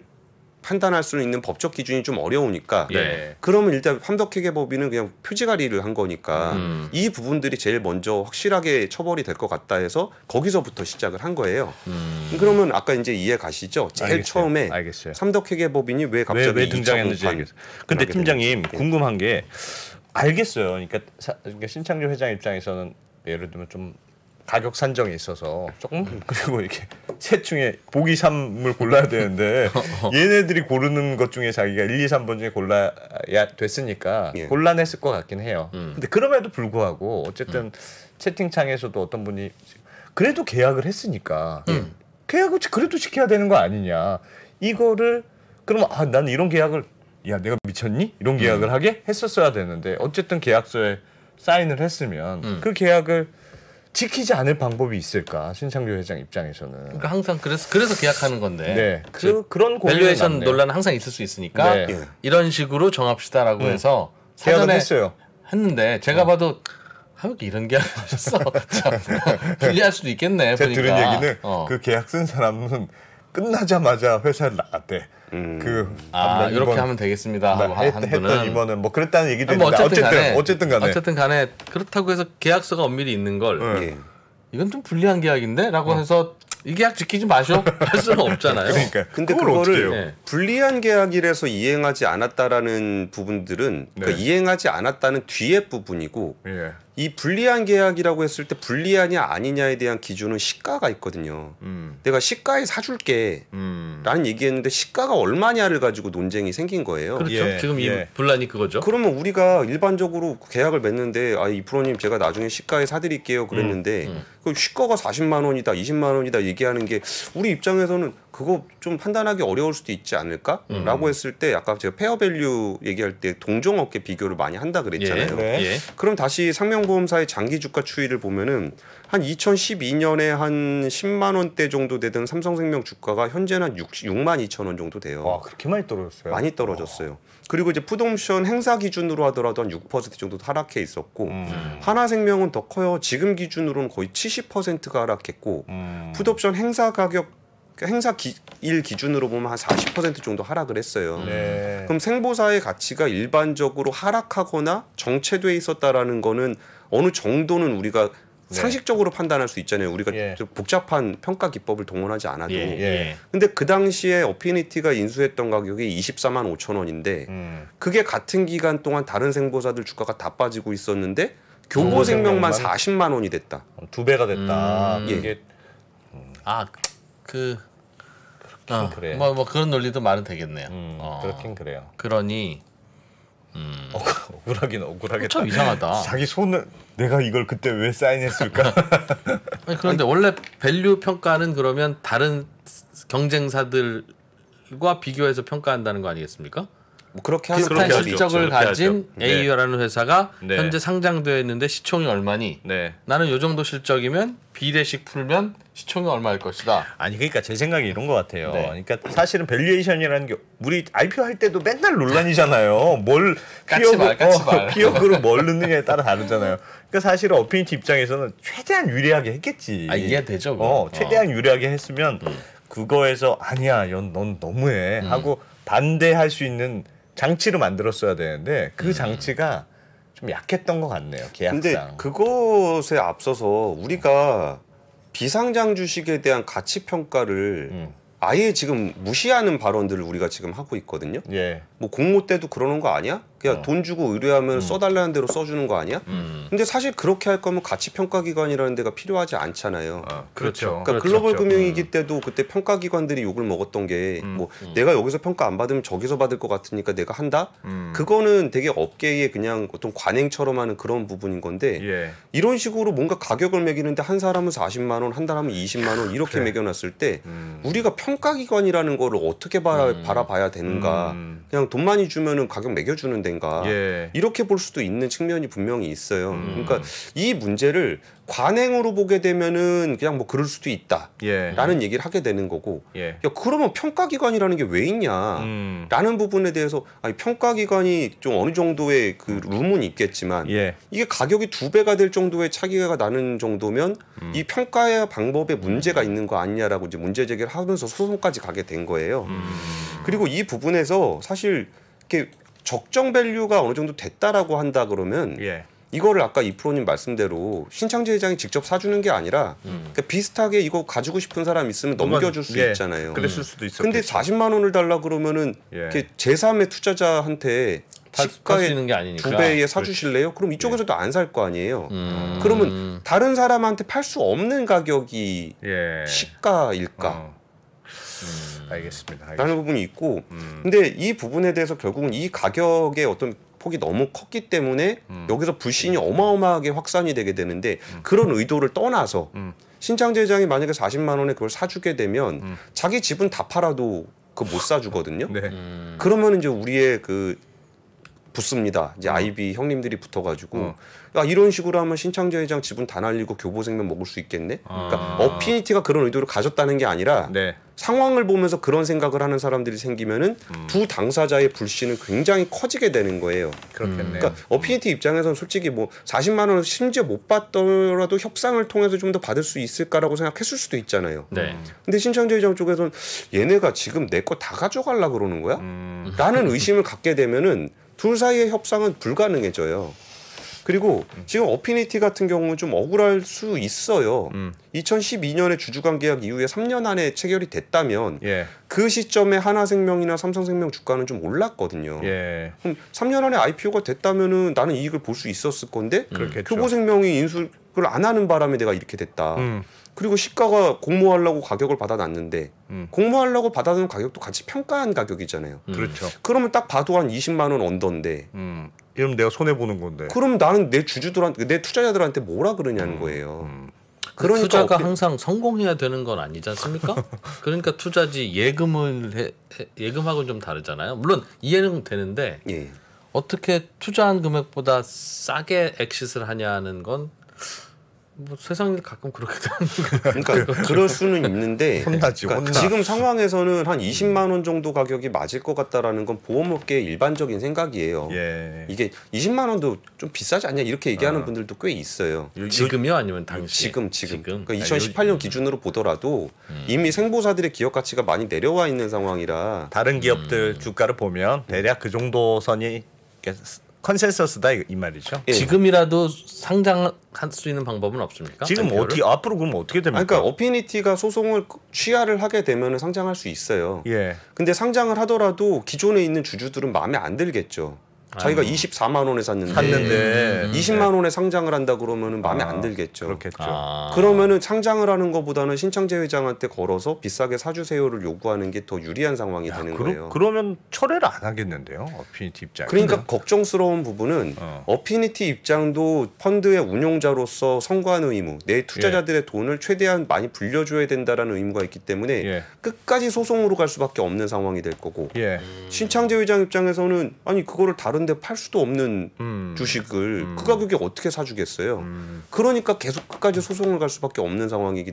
판단할 수 있는 법적 기준이 좀 어려우니까 예. 그러면 일단 함덕회계법인은 그냥 표지가리를 한 거니까 음. 이 부분들이 제일 먼저 확실하게 처벌이 될 것 같다 해서 거기서부터 시작을 한 거예요. 음. 그러면 아까 이제 이해 가시죠? 제일 알겠어요. 처음에 알겠어요. 삼덕회계법인이 왜 갑자기 왜, 왜 등장했는지 근데 팀장님 네. 궁금한 게 알겠어요. 그러니까, 사, 그러니까 신창조 회장 입장에서는 예를 들면 좀 가격 산정에 있어서 조금 그리고 이렇게 셋 중에 보기 3을 골라야 되는데 어, 어. 얘네들이 고르는 것 중에 자기가 1, 2, 3번 중에 골라야 됐으니까 예. 곤란했을 것 같긴 해요. 음. 근데 그럼에도 불구하고 어쨌든 음. 채팅창에서도 어떤 분이 그래도 계약을 했으니까 예. 음. 계약을 그래도 지켜야 되는 거 아니냐 이거를 그러면 아 나는 이런 계약을 야 내가 미쳤니 이런 계약을 음. 하게 했었어야 되는데 어쨌든 계약서에 사인을 했으면 음. 그 계약을 지키지 않을 방법이 있을까 신창규 회장 입장에서는 그러니까 항상 그래서 그래서 계약하는 건데 네. 그, 런 밸류에이션 논란 은 항상 있을 수 있으니까 네. 이런 식으로 정합시다라고 음. 해서 사전에 했어요 했는데 제가 어. 봐도 하여게 아, 이런 계약하셨어 불리할 수도 있겠네 제가 보니까. 들은 얘기는 어. 그 계약 쓴 사람은 끝나자마자 회사를 나갔대 음. 그아 이렇게 하면 되겠습니다 하고 네, 한, 했, 한 분은 임원은 뭐 그랬다는 얘기도 아, 뭐 있는데 어쨌든 간에, 어쨌든 간에 어쨌든 간에 그렇다고 해서 계약서가 엄밀히 있는 걸 네. 예. 이건 좀 불리한 계약인데라고 어. 해서 이 계약 지키지 마셔 할 수는 없잖아요. 그러니까 근데 그거를 불리한 계약이라서 이행하지 않았다라는 부분들은 네. 그 이행하지 않았다는 뒤에 부분이고 예. 이 불리한 계약이라고 했을 때 불리하냐 아니냐에 대한 기준은 시가가 있거든요. 음. 내가 시가에 사줄게 음. 라는 얘기했는데 시가가 얼마냐를 가지고 논쟁이 생긴 거예요. 그렇죠. 예. 지금 이 예. 분란이 그거죠. 그러면 우리가 일반적으로 계약을 맺는데 아, 이 프로님 제가 나중에 시가에 사드릴게요 그랬는데 음. 음. 그 시가가 40만 원이다 20만 원이다 얘기하는 게 우리 입장에서는 그거 좀 판단하기 어려울 수도 있지 않을까? 음. 라고 했을 때 아까 제가 페어밸류 얘기할 때 동종업계 비교를 많이 한다 그랬잖아요. 예. 네. 예. 그럼 다시 상명 상장보험사의 장기 주가 추이를 보면은 한 2012년에 한 10만 원대 정도 되던 삼성생명 주가가 현재는 한 6만 2천 원 정도 돼요. 와 그렇게 많이 떨어졌어요. 많이 떨어졌어요. 아. 그리고 이제 푸드옵션 행사 기준으로 하더라도 한 6% 정도 하락해 있었고 음. 하나생명은 더 커요. 지금 기준으로는 거의 70%가 하락했고 음. 푸드옵션 행사 가격 그러니까 행사 기, 일 기준으로 보면 한 40% 정도 하락을 했어요. 네. 그럼 생보사의 가치가 일반적으로 하락하거나 정체돼 있었다라는 거는 어느 정도는 우리가 네. 상식적으로 판단할 수 있잖아요. 우리가 예. 복잡한 평가 기법을 동원하지 않아도. 예. 예. 근데 그 당시에 어피니티가 인수했던 가격이 24만 5천 원인데 음. 그게 같은 기간 동안 다른 생보사들 주가가 다 빠지고 있었는데 교보생명만 40만 원이 됐다. 두 배가 됐다. 음. 이게 예. 음. 아그 어, 아, 그래. 뭐, 뭐 그런 논리도 말은 되겠네요. 음, 어. 그렇긴 그래요. 그러니 음. 어, 억울하긴 억울하겠다. 참 이상하다. 자기 손을 내가 이걸 그때 왜 사인했을까? 아니, 그런데 아니, 원래 밸류 평가는 그러면 다른 경쟁사들과 비교해서 평가한다는 거 아니겠습니까? 뭐 그렇게 하는 비슷한 그렇죠. 그렇게 실적을 그렇 가진 네. a 라는 회사가 네. 현재 상장되어 있는데 시총이 얼마니? 네. 나는 요 정도 실적이면 비례식 풀면 시총이 얼마일 것이다. 아니 그러니까 제 생각이 이런 것 같아요. 네. 그러니까 사실은 밸류에이션이라는 게 우리 IPO 할 때도 맨날 논란이잖아요. 뭘 피어그, 어, 피어그룹 뭘 넣느냐에 따라 다르잖아요. 그러니까 사실은 어피니티 입장에서는 최대한 유리하게 했겠지. 아 이해되죠. 어, 최대한 어. 유리하게 했으면 음. 그거에서 아니야, 넌, 너무해 음. 하고 반대할 수 있는 장치로 만들었어야 되는데 그 음. 장치가 좀 약했던 것 같네요. 계약상. 근데 그것에 앞서서 우리가 비상장 주식에 대한 가치 평가를 음. 아예 지금 무시하는 발언들을 우리가 지금 하고 있거든요. 예. 뭐 공모 때도 그러는 거 아니야? 그냥 어. 돈 주고 의뢰하면 음. 써달라는 대로 써주는 거 아니야? 음. 근데 사실 그렇게 할 거면 가치평가기관이라는 데가 필요하지 않잖아요. 어, 그렇죠. 그러니까 그렇죠. 글로벌 그렇죠. 금융위기 음. 때도 그때 평가기관들이 욕을 먹었던 게뭐 음, 음. 내가 여기서 평가 안 받으면 저기서 받을 것 같으니까 내가 한다? 그거는 되게 업계의 그냥 어떤 관행처럼 하는 그런 부분인 건데 예. 이런 식으로 뭔가 가격을 매기는데 한 사람은 40만 원, 한 사람은 20만 원 이렇게 그래. 매겨놨을 때 우리가 평가기관이라는 거를 어떻게 바라, 봐야 되는가 그냥 돈 많이 주면은 가격 매겨주는데 문제인가 예. 이렇게 볼 수도 있는 측면이 분명히 있어요. 음. 그러니까 이 문제를 관행으로 보게 되면은 그냥 뭐 그럴 수도 있다라는 예. 얘기를 하게 되는 거고 예. 야, 그러니까 그러면 평가기관이라는 게 왜 있냐라는 음. 부분에 대해서 아니 평가기관이 좀 어느 정도의 그 음. 룸은 있겠지만 예. 이게 가격이 두 배가 될 정도의 차기가 나는 정도면 음. 이 평가의 방법에 문제가 있는 거 아니냐라고 이제 문제 제기를 하면서 소송까지 가게 된 거예요. 음. 그리고 이 부분에서 사실 이렇게 적정 밸류가 어느 정도 됐다라고 한다 그러면 예. 이거를 아까 이 프로님 말씀대로 신창재 회장이 직접 사주는 게 아니라 음. 그러니까 비슷하게 이거 가지고 싶은 사람 있으면 넘겨줄 수 예. 있잖아요. 그랬을 음. 수도 있어. 근데 40만 원을 달라 그러면은 예. 제3의 투자자한테 시가에 두 배에 사주실래요? 그럼 이쪽에서도 예. 안살 거 아니에요. 음. 그러면 다른 사람한테 팔 수 없는 가격이 예. 시가일까? 어. 음. 알겠습니다. 라는 부분이 있고 음. 근데 이 부분에 대해서 결국은 이 가격의 어떤 폭이 너무 컸기 때문에 음. 여기서 불신이 어마어마하게 확산이 되게 되는데 음. 그런 의도를 떠나서 음. 신장 제장이 만약에 40만 원에 그걸 사주게 되면 음. 자기 집은 다 팔아도 그거못 사주거든요. 네. 그러면 이제 우리의 그 붙습니다. 이제 음. 아이비 형님들이 붙어가지고 어. 야 아, 이런 식으로 하면 신창재 회장 지분 다 날리고 교보생명 먹을 수 있겠네. 그러니까 아. 그러니까 어피니티가 그런 의도를 가졌다는 게 아니라 네. 상황을 보면서 그런 생각을 하는 사람들이 생기면은 음. 두 당사자의 불신은 굉장히 커지게 되는 거예요. 그렇겠네 그러니까 어피니티 입장에서는 솔직히 뭐 40만 원을 심지어 못 받더라도 협상을 통해서 좀 더 받을 수 있을까라고 생각했을 수도 있잖아요. 네. 근데 신창재 회장 쪽에서는 얘네가 지금 내 거 다 가져갈라 그러는 거야? 음. 라는 의심을 갖게 되면은 둘 사이의 협상은 불가능해져요. 그리고 음. 지금 어피니티 같은 경우는 좀 억울할 수 있어요. 음. 2012년에 주주간 계약 이후에 3년 안에 체결이 됐다면 예. 그 시점에 하나생명이나 삼성생명 주가는 좀 올랐거든요. 예. 그럼 3년 안에 IPO가 됐다면은 나는 이익을 볼 수 있었을 건데 음. 교보생명이 인수를 안 하는 바람에 내가 이렇게 됐다. 음. 그리고 시가가 공모하려고 가격을 받아놨는데 음. 공모하려고 받아놓은 가격도 같이 평가한 가격이잖아요. 음. 그렇죠. 그러면 딱 봐도 한 20만 원 언더인데. 음. 이러면 내가 손해 보는 건데. 그럼 나는 내 주주들한테 내 투자자들한테 뭐라 그러냐는 음. 거예요. 음. 그 그러니까 투자가 어떻게... 항상 성공해야 되는 건 아니지 않습니까? 그러니까 투자지 예금을 해, 예금하고는 좀 다르잖아요. 물론 이해는 되는데 예. 어떻게 투자한 금액보다 싸게 엑시스를 하냐는 건뭐 세상이 가끔 그렇게 되는 그러니까 그럴 수는 있는데 혼나지, 그러니까 혼나. 지금 상황에서는 한 20만 원 정도 가격이 맞을 것 같다라는 건 보험업계 일반적인 생각이에요. 예. 이게 20만 원도 좀 비싸지 않냐 이렇게 얘기하는 어. 분들도 꽤 있어요. 지금요 아니면 당시? 지금 지금. 지금? 그러니까 2018년 음. 기준으로 보더라도 음. 이미 생보사들의 기업 가치가 많이 내려와 있는 상황이라 다른 기업들 음. 주가를 보면 대략 그 정도 선이 컨센서스다 이, 이 말이죠. 예. 지금이라도 상장할 수 있는 방법은 없습니까? 지금 IPO를? 어디 앞으로 그럼 어떻게 됩니까? 그러니까 어피니티가 소송을 취하를 하게 되면 은 상장할 수 있어요. 예. 근데 상장을 하더라도 기존에 있는 주주들은 마음에 안 들겠죠. 자기가 24만 원에 샀는데, 샀는데. 20만 음, 음. 원에 상장을 한다 그러면은 마음에 아, 안 들겠죠. 그렇겠죠. 아. 그러면은 상장을 하는 것보다는 신창재 회장한테 걸어서 비싸게 사주세요를 요구하는 게 더 유리한 상황이 야, 되는 그러, 거예요. 그러면 철회를 안 하겠는데요, 어피니티 입장. 그러니까 네. 걱정스러운 부분은 어. 어피니티 입장도 펀드의 운용자로서 성과한 의무, 내 투자자들의 예. 돈을 최대한 많이 불려줘야 된다라는 의무가 있기 때문에 예. 끝까지 소송으로 갈 수밖에 없는 상황이 될 거고 예. 신창재 회장 입장에서는 아니 그거를 다른 다른데 팔 수도 없는 음. 주식을 음. 그 가격에 어떻게 사주겠어요? 음. 그러니까 계속 끝까지 소송을 갈 수밖에 없는 상황이기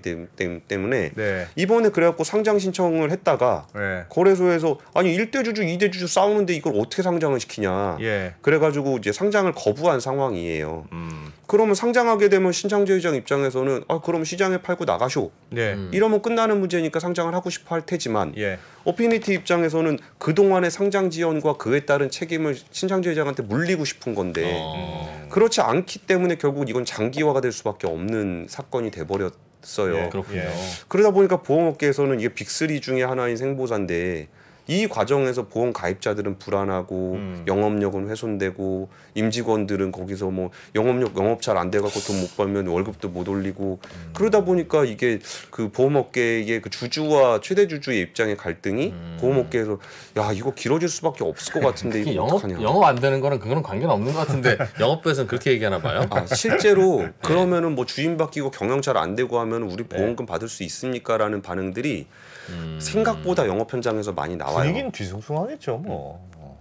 때문에 네. 이번에 그래갖고 상장 신청을 했다가 네. 거래소에서 아니 일대 주주, 이대 주주 싸우는데 이걸 어떻게 상장을 시키냐? 예. 그래가지고 이제 상장을 거부한 상황이에요. 음. 그러면 상장하게 되면 신창제의장 입장에서는 아 그럼 시장에 팔고 나가쇼. 네. 이러면 끝나는 문제니까 상장을 하고 싶어 할 테지만 예. 오피니티 입장에서는 그 동안의 상장 지연과 그에 따른 책임을 신창 심상정 회장한테 물리고 싶은 건데 어... 그렇지 않기 때문에 결국 이건 장기화가 될 수밖에 없는 사건이 돼버렸어요. 네, 예, 그렇군요. 그러다 보니까 보험업계에서는 이게 빅리 중에 하나인 생보사인데 이 과정에서 보험 가입자들은 불안하고 음. 영업력은 훼손되고 임직원들은 거기서 뭐 영업력 영업 잘 안 돼갖고 돈 못 벌면 월급도 못 올리고 음. 그러다 보니까 이게 그 보험업계의 그 주주와 최대 주주의 입장의 갈등이 음. 보험업계에서 야 이거 길어질 수밖에 없을 것 같은데 이거 영업 어떡하냐. 영업 안 되는 거랑 그거는 관계는 없는 것 같은데 영업부에서는 그렇게 얘기하나 봐요. 아 실제로 네. 그러면은 뭐 주인 바뀌고 경영 잘 안 되고 하면 우리 네. 보험금 네. 받을 수 있습니까라는 반응들이 음. 생각보다 영업 현장에서 많이 나와요. 분위기는 뒤숭숭하겠죠, 뭐. 음. 어.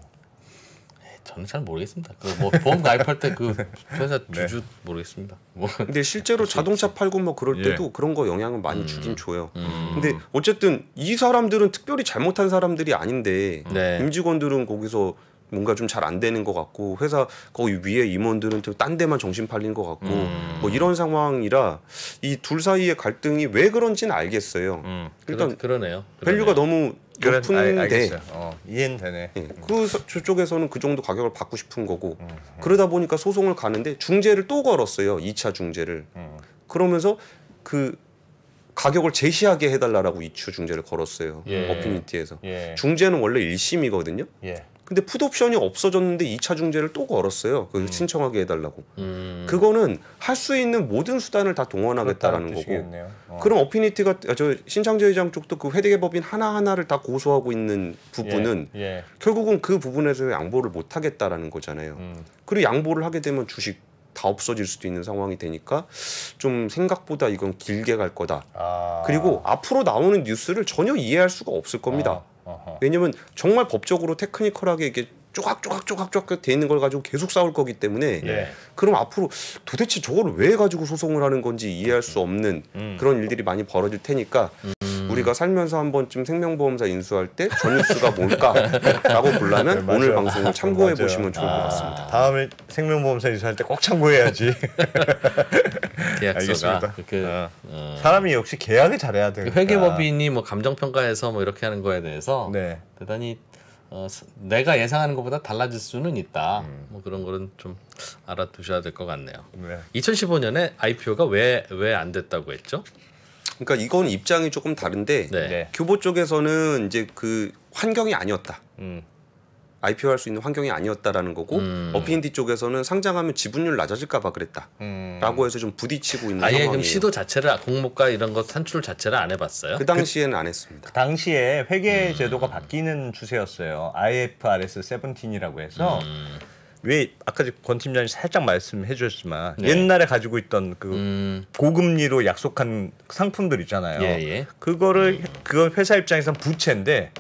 저는 잘 모르겠습니다. 그 뭐 보험 가입할 때그 회사 네. 주주 네. 모르겠습니다. 뭐 근데 실제로 자동차 팔고 뭐 그럴 예. 때도 예. 그런 거영향을 많이 음. 주긴 줘요. 음. 근데 어쨌든 이 사람들은 특별히 잘못한 사람들이 아닌데 네. 임직원들은 거기서 뭔가 좀 잘 안 되는 것 같고 회사 거기 위에 임원들은 또 딴 데만 정신 팔린 것 같고 음. 뭐 이런 상황이라 이 둘 사이의 갈등이 왜 그런지는 알겠어요. 음. 일단 그러, 네요 밸류가 너무 높은데 그래, 어, 이해되네. 예, 그 서, 저쪽에서는 그 정도 가격을 받고 싶은 거고 음. 음. 그러다 보니까 소송을 가는데 중재를 또 걸었어요. 2차 중재를 음. 그러면서 그 가격을 제시하게 해달라라고 이추 중재를 걸었어요. 예. 어피니티에서 예. 중재는 원래 1심이거든요. 예. 근데 푸드옵션이 없어졌는데 2차 중재를 또 걸었어요. 그 음. 신청하게 해달라고. 음. 그거는 할 수 있는 모든 수단을 다 동원하겠다라는 거고. 어. 그럼 어피니티가 아, 저 신창재 회장 쪽도 그 회계법인 하나 하나를 다 고소하고 있는 부분은 예. 예. 결국은 그 부분에서 양보를 못 하겠다라는 거잖아요. 음. 그리고 양보를 하게 되면 주식 다 없어질 수도 있는 상황이 되니까 좀 생각보다 이건 길게 갈 거다. 아. 그리고 앞으로 나오는 뉴스를 전혀 이해할 수가 없을 겁니다. 아. 왜냐면 정말 법적으로 테크니컬하게 이게 쪼각쪼각쪼각쪼각 돼 있는 걸 가지고 계속 싸울 거기 때문에 예. 그럼 앞으로 도대체 저걸 왜 가지고 소송을 하는 건지 이해할 수 없는 음. 그런 일들이 많이 벌어질 테니까 음. 우리가 살면서 한 번쯤 생명보험사 인수할 때 전뉴스가 뭘까라고 골라면 네, 오늘 방송을 참고해 보시면 좋을 것 아, 같습니다. 아, 다음에 생명보험사 인수할 때 꼭 참고해야지. 알겠습니다. 그, 어. 어. 사람이 역시 계약을 잘해야 돼 회계법인이 뭐 감정평가에서 뭐 이렇게 하는 거에 대해서 네. 대단히 어, 내가 예상하는 것보다 달라질 수는 있다. 음. 뭐 그런 거는 좀 알아두셔야 될 것 같네요. 네. 2015년에 IPO가 왜 왜 안 됐다고 했죠? 그러니까 이건 입장이 조금 다른데 네. 교보 네. 쪽에서는 이제 그 환경이 아니었다. 음. IPO 할 수 있는 환경이 아니었다라는 거고 음. 어피인디 쪽에서는 상장하면 지분율 낮아질까봐 그랬다라고 음. 해서 좀 부딪히고 있는 아예 상황이에요. 그럼 시도 자체를 공모가 이런 거 산출 자체를 안 해봤어요? 그 당시에는 안 했습니다. 그 당시에 회계 음. 제도가 바뀌는 추세였어요. IFRS 17이라고 해서 음. 왜 아까 권 팀장이 살짝 말씀해 주셨지만 네. 옛날에 가지고 있던 그 음. 고금리로 약속한 상품들 있잖아요. 예, 예. 그거를 그건 회사 입장에선 부채인데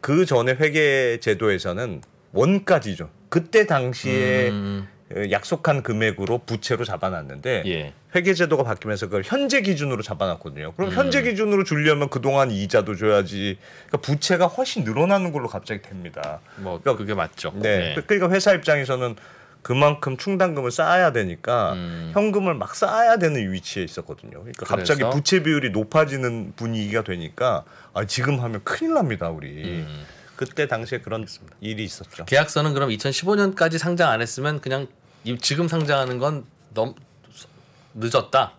그 전에 회계 제도에서는 원가지죠. 그때 당시에 음. 어, 약속한 금액으로 부채로 잡아놨는데 예. 회계 제도가 바뀌면서 그걸 현재 기준으로 잡아놨거든요. 그럼 음. 현재 기준으로 주려면 그동안 이자도 줘야지. 그러니까 부채가 훨씬 늘어나는 걸로 갑자기 됩니다. 뭐 그러니까, 그게 맞죠. 네. 네. 그, 그러니까 회사 입장에서는 그만큼 충당금을 쌓아야 되니까 음. 현금을 막 쌓아야 되는 위치에 있었거든요. 그러니까 갑자기 부채 비율이 높아지는 분위기가 되니까 아 지금 하면 큰일 납니다, 우리. 음. 그때 당시에 그런 그습니다 일이 있었죠. 계약서는 그럼 2015년까지 상장 안 했으면 그냥 지금 상장하는 건 너무 늦었다.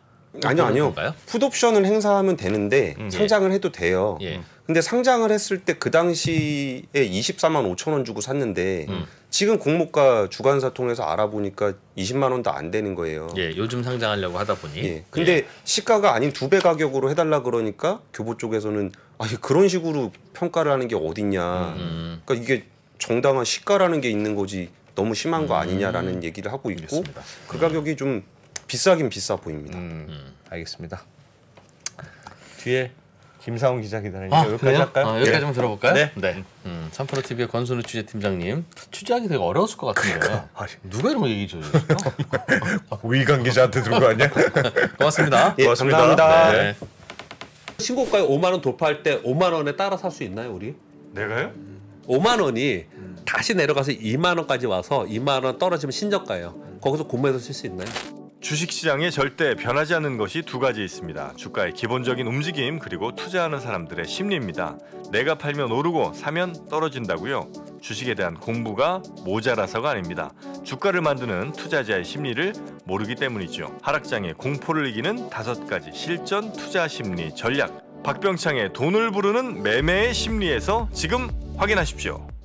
아니요 아니요. 건가옵션을 행사하면 되는데 음, 상장을 해도 돼요. 예. 예. 근데 상장을 했을 때 그 당시에 24만 5천 원 주고 샀는데 음. 지금 공모가 주간사 통해서 알아보니까 20만 원도 안 되는 거예요. 예, 요즘 상장하려고 하다 보니. 예. 근데 예. 시가가 아닌 두 배 가격으로 해달라 그러니까 교보 쪽에서는 아 그런 식으로 평가를 하는 게 어딨냐. 음, 음. 그러니까 이게 정당한 시가라는 게 있는 거지 너무 심한 거 아니냐라는 음. 얘기를 하고 있고 알겠습니다. 그 가격이 좀 비싸긴 비싸 보입니다. 음. 음, 알겠습니다. 뒤에 김상훈 기자 기다리니까 아, 여기까지 그래요? 할까요? 아, 여기까지 좀 네. 예. 들어볼까요? 네. 네. 음, 3프로TV의 권순우 취재팀장님. 취재하기 되게 어려웠을 것 같은데. 그러니까. 아 누가 이런 얘기 줘요? 위관 기자한테 들은 거 아니야? 고맙습니다. 예, 고맙습니다. 감사합니다. 네. 네. 신고가에 5만 원 돌파할 때 5만 원에 따라 살 수 있나요, 우리? 내가요? 5만 원이 음. 다시 내려가서 2만 원까지 와서 2만 원 떨어지면 신저가예요. 음. 거기서 공매도 쓸수 있나요? 주식시장에 절대 변하지 않는 것이 두 가지 있습니다. 주가의 기본적인 움직임 그리고 투자하는 사람들의 심리입니다. 내가 팔면 오르고 사면 떨어진다고요. 주식에 대한 공부가 모자라서가 아닙니다. 주가를 만드는 투자자의 심리를 모르기 때문이죠. 하락장의 공포를 이기는 다섯 가지 실전 투자 심리 전략. 박병창의 돈을 부르는 매매의 심리에서 지금 확인하십시오.